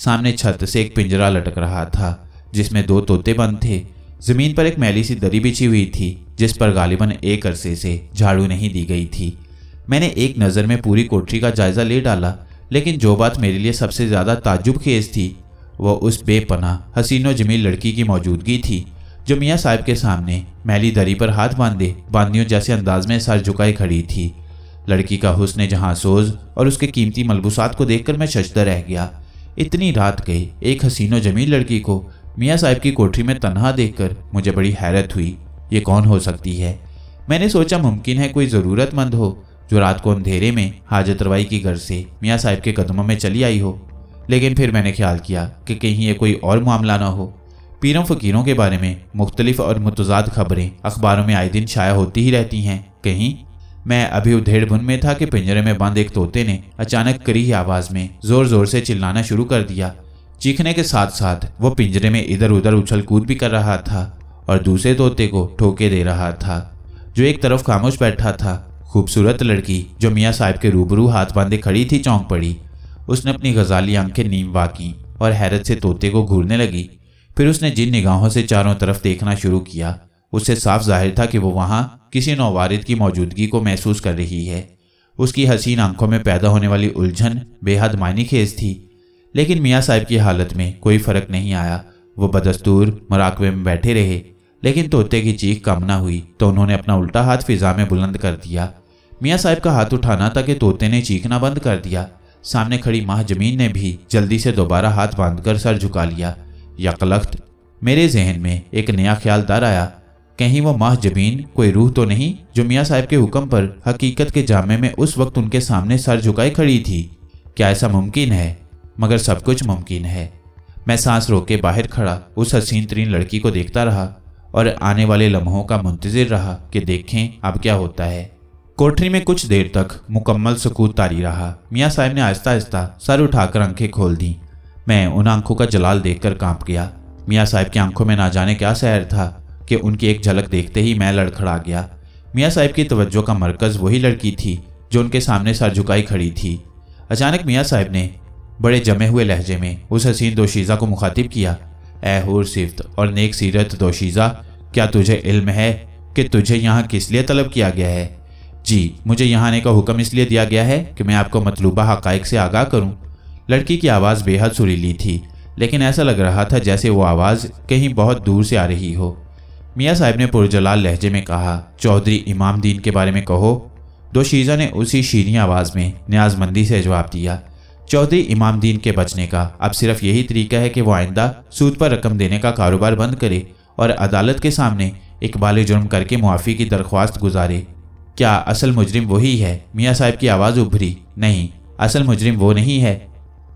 सामने छत से एक पिंजरा लटक रहा था जिसमें दो तोते बंद थे जमीन पर एक मैली सी दरी बिछी हुई थी जिस पर गालिबन एक अरसे से झाड़ू नहीं दी गई थी मैंने एक नज़र में पूरी कोठरी का जायजा ले डाला लेकिन जो बात मेरे लिए सबसे ज़्यादा ताजुब खेज थी वह उस बेपना हसीनो जमील लड़की की मौजूदगी थी जो मियाँ साहब के सामने मैली दरी पर हाथ बांधे बांधियों जैसे अंदाज में सर झुकाए खड़ी थी लड़की का हुसन जहाँ सोज और उसके कीमती मलबूसात को देखकर मैं शशदा रह गया इतनी रात गई एक हसीनो जमील लड़की को मियाँ साहब की कोठरी में तनहा देखकर मुझे बड़ी हैरत हुई ये कौन हो सकती है मैंने सोचा मुमकिन है कोई ज़रूरतमंद हो जो रात को अंधेरे में हाजत रवाई की घर से मियाँ साहब के कदमों में चली आई हो लेकिन फिर मैंने ख्याल किया कि कहीं ये कोई और मामला ना हो पीरों फ़कीरों के बारे में मुख्तलिफ और मतजाद खबरें अखबारों में आए दिन शाया होती ही रहती हैं कहीं मैं अभी उधेड़ बुन में था कि पिंजरे में बंद एक तोते ने अचानक करी आवाज़ में ज़ोर ज़ोर से चिल्लाना शुरू कर दिया चीखने के साथ साथ वो पिंजरे में इधर उधर उछल कूद भी कर रहा था और दूसरे तोते को ठोके दे रहा था जो एक तरफ खामोश बैठा था खूबसूरत लड़की जो मियाँ साहब के रूबरू हाथ बांधे खड़ी थी चौंक पड़ी उसने अपनी गजाली आंखें नीम वाकी और हैरत से तोते को घूरने लगी फिर उसने जिन निगाहों से चारों तरफ देखना शुरू किया उससे साफ जाहिर था कि वो वहाँ किसी नौवारिद की मौजूदगी को महसूस कर रही है उसकी हसीन आंखों में पैदा होने वाली उलझन बेहद मायने खेज थी लेकिन मियाँ साहब की हालत में कोई फ़र्क नहीं आया वो बदस्तूर मराकबे में बैठे रहे लेकिन तोते की चीख कम ना हुई तो उन्होंने अपना उल्टा हाथ फिजा में बुलंद कर दिया मियाँ साहब का हाथ उठाना था कि तोते ने चीखना बंद कर दिया सामने खड़ी माह जमीन ने भी जल्दी से दोबारा हाथ बांधकर सर झुका लिया यकलख्त मेरे जहन में एक नया ख्याल दर आया कहीं वो माह जबीन कोई रूह तो नहीं जो मियाँ साहब के हुक्म पर हकीकत के जामे में उस वक्त उनके सामने सर झुकाए खड़ी थी क्या ऐसा मुमकिन है मगर सब कुछ मुमकिन है मैं सांस रोक के बाहर खड़ा उस हसीन तरीन लड़की को देखता रहा और आने वाले लम्हों का मुंतजर रहा कि देखें अब क्या होता है कोठरी में कुछ देर तक मुकम्मल सकूत तारी रहा मियाँ साहब ने आहिस्ता आहिस्ता सर उठाकर आंखें खोल दी मैं उन आंखों का जलाल देखकर कांप गया मियाँ साहब की आंखों में ना जाने क्या सहर था कि उनकी एक झलक देखते ही मैं लड़खड़ा गया मियाँ साहब की तवज्जो का मरकज़ वही लड़की थी जो उनके सामने सर झुकाई खड़ी थी अचानक मियाँ साहब ने बड़े जमे हुए लहजे में उस हसीन दोशीज़ा को मुखातिब किया ए हूर और नेक सीरत दोशीज़ा क्या तुझे इल्म है कि तुझे यहाँ किस लिए तलब किया गया है जी मुझे यहाँ आने का हुक्म इसलिए दिया गया है कि मैं आपको मतलूबा हक़ से आगाह करूँ लड़की की आवाज़ बेहद सुरीली थी लेकिन ऐसा लग रहा था जैसे वो आवाज़ कहीं बहुत दूर से आ रही हो मियाँ साहब ने पुरजलाल लहजे में कहा चौधरी इमामदीन के बारे में कहो दोशीजा तो ने उसी शीरी आवाज़ में न्याजमंदी से जवाब दिया चौधरी इमामदीन के बचने का अब सिर्फ यही तरीका है कि वो आइंदा सूद पर रकम देने का कारोबार बंद करे और अदालत के सामने इकबाल जुर्म करके मुआफ़ी की दरख्वास्त गुजारे क्या असल मुजरिम वही है मियाँ साहब की आवाज़ उभरी नहीं असल मुजरिम वो नहीं है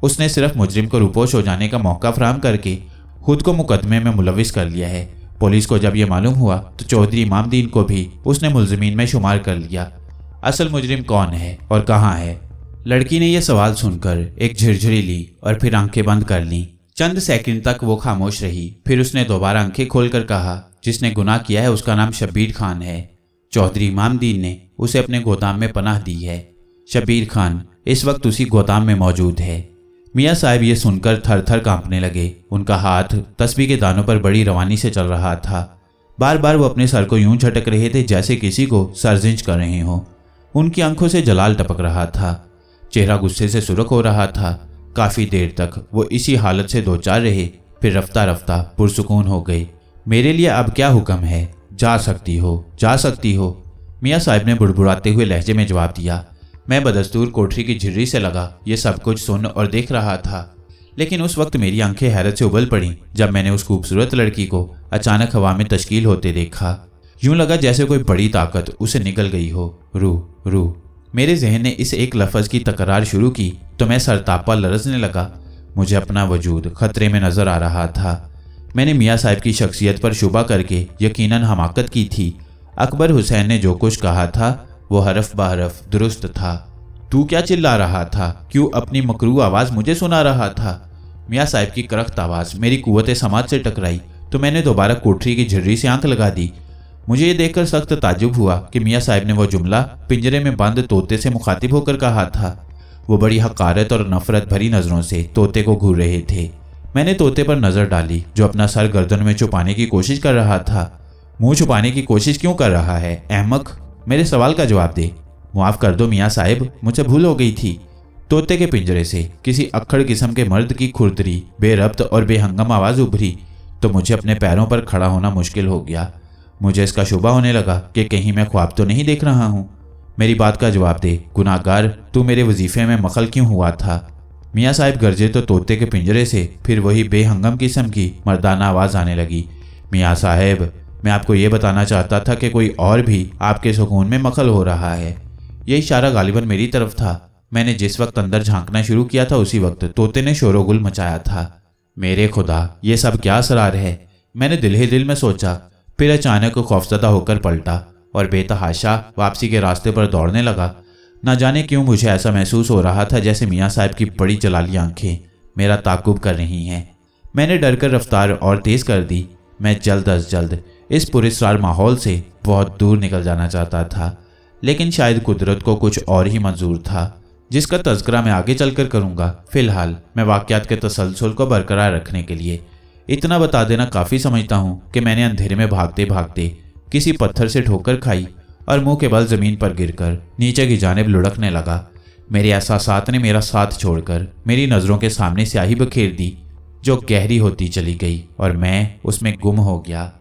उसने सिर्फ मुजरिम को रुपोश हो जाने का मौका फ्राहम करके खुद को मुकदमे में मुलविस कर लिया है पुलिस को जब ये मालूम हुआ तो चौधरी इमामदीन को भी उसने मुलजमीन में शुमार कर लिया असल मुजरिम कौन है और कहाँ है लड़की ने यह सवाल सुनकर एक झिरझिरी ली और फिर आंखें बंद कर ली चंद सेकंड तक वो खामोश रही फिर उसने दोबारा आंखें खोलकर कहा जिसने गुनाह किया है उसका नाम शब्बीर खान है चौधरी इमामदीन ने उसे अपने गोदाम में पनाह दी है शब्बीर खान इस वक्त उसी गोदाम में मौजूद है मियाँ साहब ये सुनकर थर थर कांपने लगे उनका हाथ तस्बी के दानों पर बड़ी रवानी से चल रहा था बार बार वो अपने सर को यूं झटक रहे थे जैसे किसी को सरजिंज कर रहे हों उनकी आंखों से जलाल टपक रहा था चेहरा गुस्से से सुरख हो रहा था काफ़ी देर तक वो इसी हालत से दो चार रहे फिर रफ्ता रफ्ता पुरसकून हो गई मेरे लिए अब क्या हुक्म है जा सकती हो जा सकती हो मियाँ साहब ने बुड़बुड़ाते हुए लहजे में जवाब दिया मैं बदस्तूर कोठरी की झिर्री से लगा ये सब कुछ सुन और देख रहा था लेकिन उस वक्त मेरी आंखें हैरत से उबल पड़ी जब मैंने उस खूबसूरत लड़की को अचानक हवा में तश्कील होते देखा यूं लगा जैसे कोई बड़ी ताकत उसे निकल गई हो रू रू मेरे जहन ने इस एक लफज की तकरार शुरू की तो मैं सरतापा लरसने लगा मुझे अपना वजूद खतरे में नजर आ रहा था मैंने मियाँ साहब की शख्सियत पर शुबा करके यकीनन हमाकत की थी अकबर हुसैन ने जो कुछ कहा था वो हरफ बहरफ दुरुस्त था तू क्या चिल्ला रहा था क्यों अपनी मकरू आवाज़ मुझे सुना रहा था मियाँ साहब की करख्त आवाज़ मेरी कुत समाज से टकराई तो मैंने दोबारा कोठरी की झर्री से आंख लगा दी मुझे ये देखकर सख्त ताजुब हुआ कि मियाँ साहब ने वो जुमला पिंजरे में बंद तोते से मुखातिब होकर कहा था वो बड़ी हकारत और नफरत भरी नज़रों से तोते को घूर रहे थे मैंने तोते पर नज़र डाली जो अपना सर गर्दन में छुपाने की कोशिश कर रहा था मुंह छुपाने की कोशिश क्यों कर रहा है अहमक मेरे सवाल का जवाब दे मुआफ़ कर दो मियाँ साहेब मुझे भूल हो गई थी तोते के पिंजरे से किसी अक्खड़ किस्म के मर्द की खुरदरी बेरब्त और बेहंगम आवाज़ उभरी तो मुझे अपने पैरों पर खड़ा होना मुश्किल हो गया मुझे इसका शुभा होने लगा कि कहीं मैं ख्वाब तो नहीं देख रहा हूँ मेरी बात का जवाब दे गुनाहगार तू मेरे वजीफे में मखल क्यों हुआ था मियाँ साहिब गरजे तो तोते के पिंजरे से फिर वही बेहंगम किस्म की मर्दाना आवाज़ आने लगी मियाँ साहेब मैं आपको ये बताना चाहता था कि कोई और भी आपके सुकून में मखल हो रहा है ये इशारा गालिबन मेरी तरफ था मैंने जिस वक्त अंदर झांकना शुरू किया था उसी वक्त तोते ने शोरोगुल मचाया था मेरे खुदा ये सब क्या सरार है मैंने दिल ही दिल में सोचा फिर अचानक खौफजदा होकर पलटा और बेतहाशा वापसी के रास्ते पर दौड़ने लगा ना जाने क्यों मुझे ऐसा महसूस हो रहा था जैसे मियाँ साहब की बड़ी जलाली आंखें मेरा ताकुब कर रही हैं मैंने डर कर रफ्तार और तेज़ कर दी मैं जल्द अज जल्द इस पुरस्कार माहौल से बहुत दूर निकल जाना चाहता था लेकिन शायद कुदरत को कुछ और ही मंजूर था जिसका तस्करा मैं आगे चलकर करूँगा फिलहाल मैं वाक़ात के तसलसल को बरकरार रखने के लिए इतना बता देना काफ़ी समझता हूँ कि मैंने अंधेरे में भागते भागते किसी पत्थर से ठोकर खाई और मुंह के बल ज़मीन पर गिरकर नीचे की जानब लुढ़कने लगा मेरे एहसास ने मेरा साथ छोड़कर मेरी नज़रों के सामने स्याही बखेर दी जो गहरी होती चली गई और मैं उसमें गुम हो गया